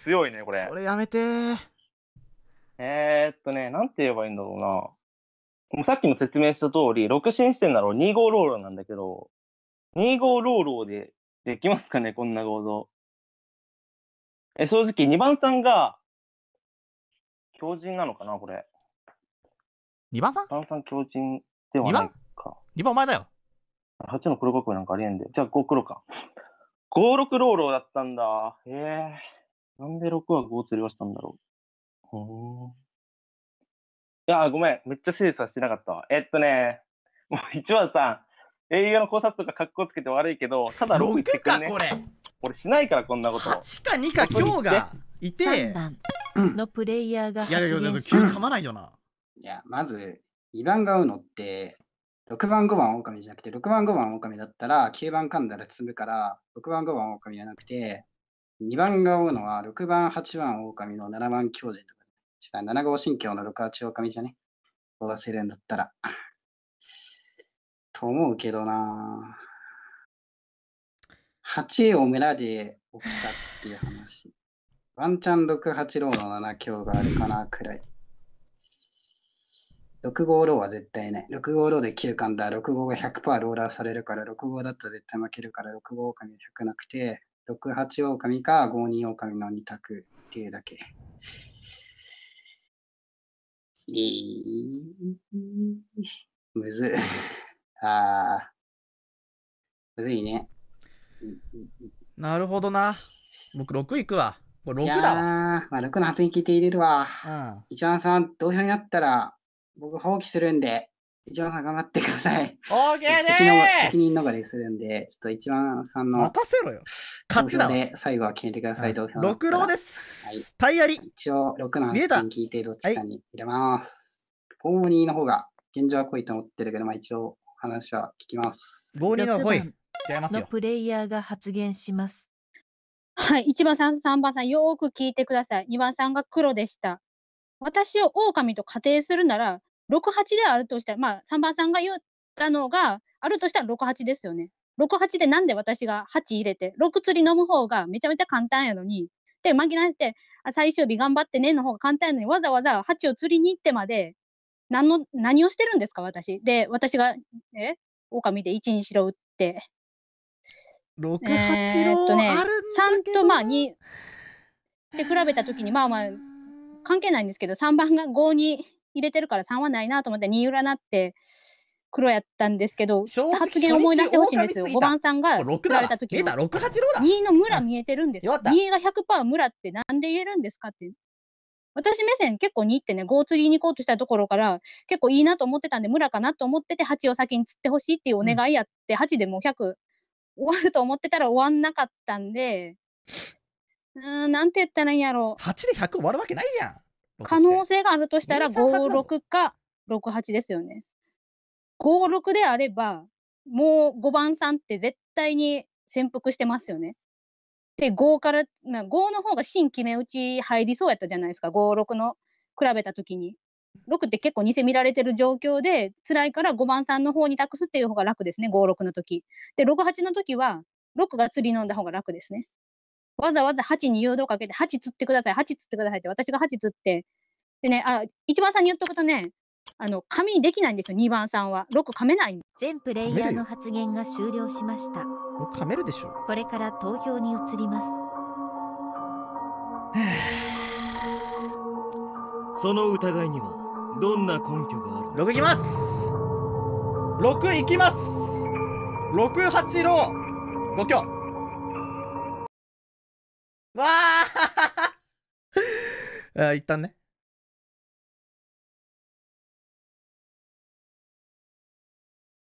強いね、これ。それやめてー。えー、っとね、なんて言えばいいんだろうな。さっきも説明した通り、6進視点なら2号ローーなんだけど、2号ローーでできますかね、こんな合同。え、正直、2番さんが、強靭なのかな、これ。2番さん ?2 番さん強靭ではないか。2番 ?2 番お前だよ。8の黒囲いなんかありえんで。じゃあ5黒か。5、6ローーだったんだ。へえ。なんで6は5釣りはしたんだろう。ほー。あ、ごめん。めっちゃ精査してなかったえっとね、もう一番さん、映画の考察とか格好つけて悪いけど、ただログてくね、6か、これ。俺しないから、こんなこと。8か2か、今日がいて。3番のプレイヤーが発言しまいやいや、急に噛まないよな。いや、まず、2番が合うのって、6番5番狼じゃなくて、6番5番狼だったら、9番噛んだら積むから、6番5番狼じゃなくて、2番が合うのは、6番8番狼の7番狂人とか違7号神経の6八狼じゃね。ここせるんだったら。と思うけどな8を村で置くかっていう話。ワンチャン6、8ロの7強があるかなくらい。6五ロは絶対ね。6号ロで9巻だ。6五が100%ローラーされるから、6五だったら絶対負けるから、6五狼は100なくて、6、8狼か5、2狼の2択っていうだけ。いむずい。ああ。むずいね。なるほどな。僕6いくわ。これ6だわ。まあ、6の発に聞いて入れるわ。うん。一番さん、投票になったら、僕放棄するんで。一番頑張ってください。OK でーす責任逃れするんで、ちょっと一番さんの。任せろよ。勝ちだで最後は決めてください。どう六郎です。はい、タイヤリ。一応、6なんで、聞いて、どっちかに入れます。はーニ2の方が、現状は濃いと思ってるけど、まあ一応、話は聞きます。ボ52の濃い。違いますプレイヤーが発言します。はい。1番さん、3番さん、よーく聞いてください。2番さんが黒でした。私を狼と仮定するなら、68であるとしたら、まあ、3番さんが言ったのがあるとしたら68ですよね。68でなんで私が8入れて、6釣り飲む方がめちゃめちゃ簡単やのに、で、紛らわせて、最終日頑張ってねの方が簡単やのに、わざわざ8を釣りに行ってまで、何の、何をしてるんですか、私。で、私が、え狼で1にしろ打って。6、8郎あるんだと、まあ2。で、比べたときに、まあまあ、関係ないんですけど、3番が5に入れてるから3はないなと思って2占って黒やったんですけど、発言思い出してほしいんですよ。5番さんが言われた時の。出2の村見えてるんですよ。2が100%村ってなんで言えるんですかって。私目線結構2ってね、5ー釣りに行こうとしたところから、結構いいなと思ってたんで、村かなと思ってて、8を先に釣ってほしいっていうお願いやって、うん、8でも100終わると思ってたら終わんなかったんで、うん、なんて言ったらいいんやろう。8で100終わるわけないじゃん。可能性があるとしたら56か68ですよね。56であれば、もう5番さんって絶対に潜伏してますよね。で、5から、まあ、5の方が新決め打ち入りそうやったじゃないですか、5、6の比べたときに。6って結構偽見られてる状況で、辛いから5番さんの方に託すっていう方が楽ですね、5、6の時で、6、8の時は、6が釣り飲んだ方が楽ですね。わざわざ鉢に誘導かけて、鉢釣ってください、鉢釣ってくださいって、私が鉢釣って、でね、あ、一番さんに言っとくとね、あの、紙できないんですよ、2番さんは。6噛めない。全プレイヤーの発言が終了しました。噛めるでしょ。これから投票に移ります。(sighs) その疑いには、どんな根拠がある ?6 いきます !6 いきます !686! 5強わあ (laughs) あ、一旦ね。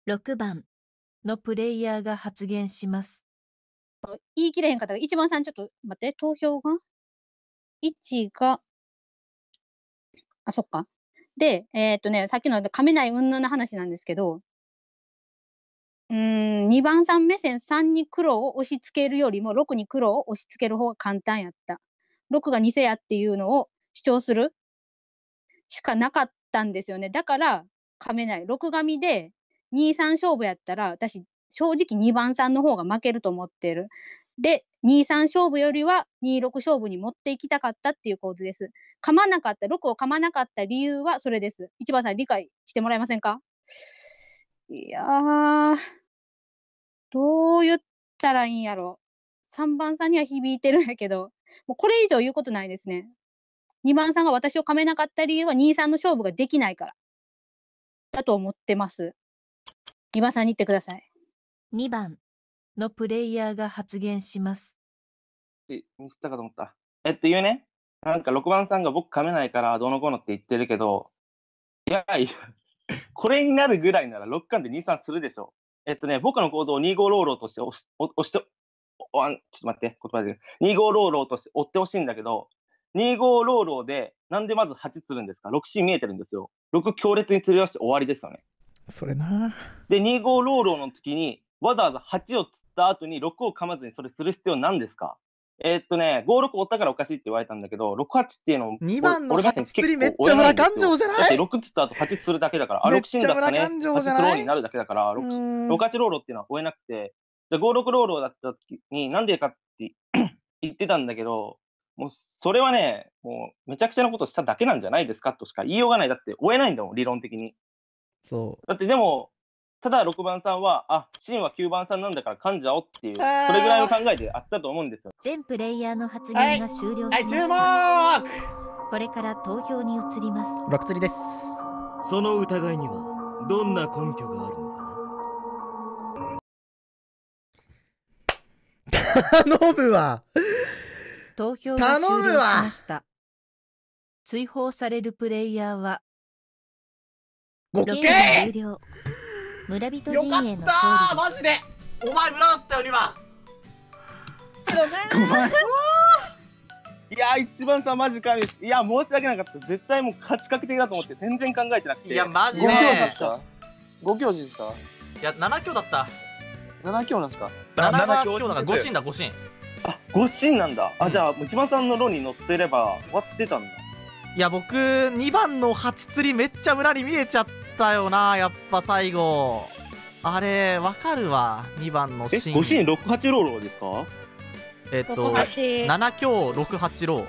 6番のプレイヤーが発言します。言い切れへんかったが、一番さんちょっと待って、投票が ?1 が、あ、そっか。で、えー、っとね、さっきの亀内云々の話なんですけど、うん、2番さん目線3に黒を押し付けるよりも6に黒を押し付ける方が簡単やった。6が偽やっていうのを主張するしかなかったんですよね。だから、噛めない。6紙で2、3勝負やったら、私、正直2番さんの方が負けると思ってる。で、2、3勝負よりは2、6勝負に持っていきたかったっていう構図です。噛まなかった、6を噛まなかった理由はそれです。1番さん、理解してもらえませんかいやー。どう言ったらいいんやろ。3番さんには響いてるんやけど、もうこれ以上言うことないですね。2番さんが私を噛めなかった理由は2さんの勝負ができないから。だと思ってます。2番さんに言ってください。2番のプレイヤーが発言します。ミスったかと思った。えっと、言うね。なんか6番さんが僕噛めないからどうのこうのって言ってるけど、いや、いや、これになるぐらいなら6巻で2、3するでしょ。えっとね、僕の行動を2号ローローとして押し押してちょっと待って、言葉で。2号ローローとして追ってほしいんだけど、2号ローローで、なんでまず8釣るんですか ?6 c 見えてるんですよ。6強烈に釣り合わせて終わりですよね。それなで、2号ローローの時に、わざわざ8を釣った後に6を噛まずにそれする必要なんですかえー、っとね、5、6追ったからおかしいって言われたんだけど、6、8っていうのも、2番の8釣りめっちゃ村勘定じゃないだって6つとた後8釣るだけだから、あ、6死んだったね。8ローになるだけだから、6、6、8ローローっていうのは追えなくて、じゃあ5、6ローローだった時に、なんでかって言ってたんだけど、もう、それはね、もう、めちゃくちゃなことしただけなんじゃないですかとしか言いようがない。だって、追えないんだもん、理論的に。そう。だって、でも、ただ6番さんは、あ、シンは9番さんなんだから噛んじゃおうっていう、それぐらいの考えであったと思うんですよ。全プレイヤーの発言が終了しました。はい、これから投票に移ります。6釣りです。その疑いには、どんな根拠があるのかな (laughs) 頼むわ投票が終了しました。追放されるプレイヤーは、5件村人陣営の勝利マジでお前村だったよりはいや一番さマジかいや申し訳なかった絶対もう勝ち確定だと思って全然考えてなくていやマジで5強ですかいや7強だった7強なんですか7強だから5進だ5進あ五進なんだあ、うん、じゃあ一番さんの論に乗ってれば終わってたんだいや僕2番のハチ釣りめっちゃ村に見えちゃっったよなやっぱ最後あれわかるわ2番のシーン5シーン68ロールですかえっと7強68ロー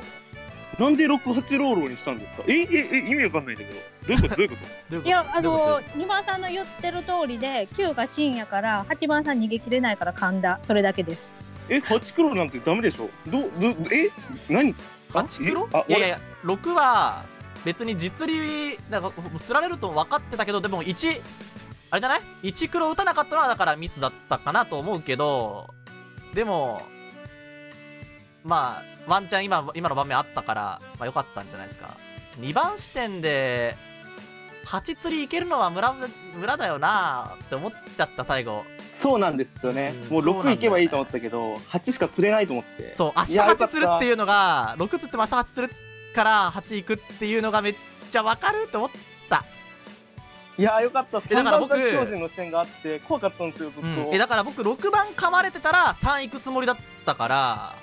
なんで68ロールにしたんですかえええ意味わかんないんだけどどういうこと (laughs) どういうこといやあの2番さんの言ってる通りで9が深夜から8番さん逃げきれないからんだそれだけですえ八8黒なんてダメでしょどどえ何8黒いやいや6は別に実利なんか釣られると分かってたけどでも1あれじゃない ?1 黒打たなかったのはだからミスだったかなと思うけどでもまあワンチャン今今の場面あったから、まあ、よかったんじゃないですか2番視点で8釣りいけるのは村村だよなって思っちゃった最後そうなんですよね、うん、もう6いけばいいと思ったけど、ね、8しか釣れないと思ってそう明日8釣るっていうのが6釣っても明日8釣るから8いくっていうのがめっちゃわかると思ったいやよかったですだから僕教授の点があって怖かっんですと、えだから僕6番噛まれてたら3いくつもりだったから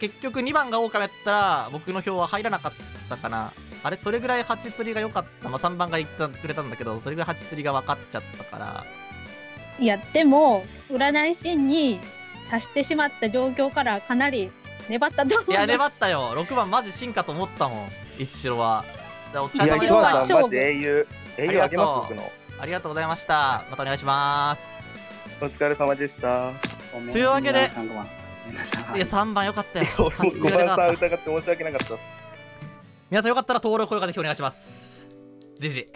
結局2番が狼やったら僕の票は入らなかったかなあれそれぐらい8釣りが良かったまあ3番が言ってくれたんだけどそれぐらい8釣りが分かっちゃったからいやでも占い師に察してしまった状況からかなり粘ったと思ういや粘ったよ6番マジ進化と思ったもん一白はお疲れ様でしたマジ英雄英雄あげますのありがとうございましたまたお願いしますお疲れ様でしたというわけでいや3番よかったよ5番 (laughs) さん疑って申し訳なかった皆さんよかったら登録高評価ぜひお願いしますじじ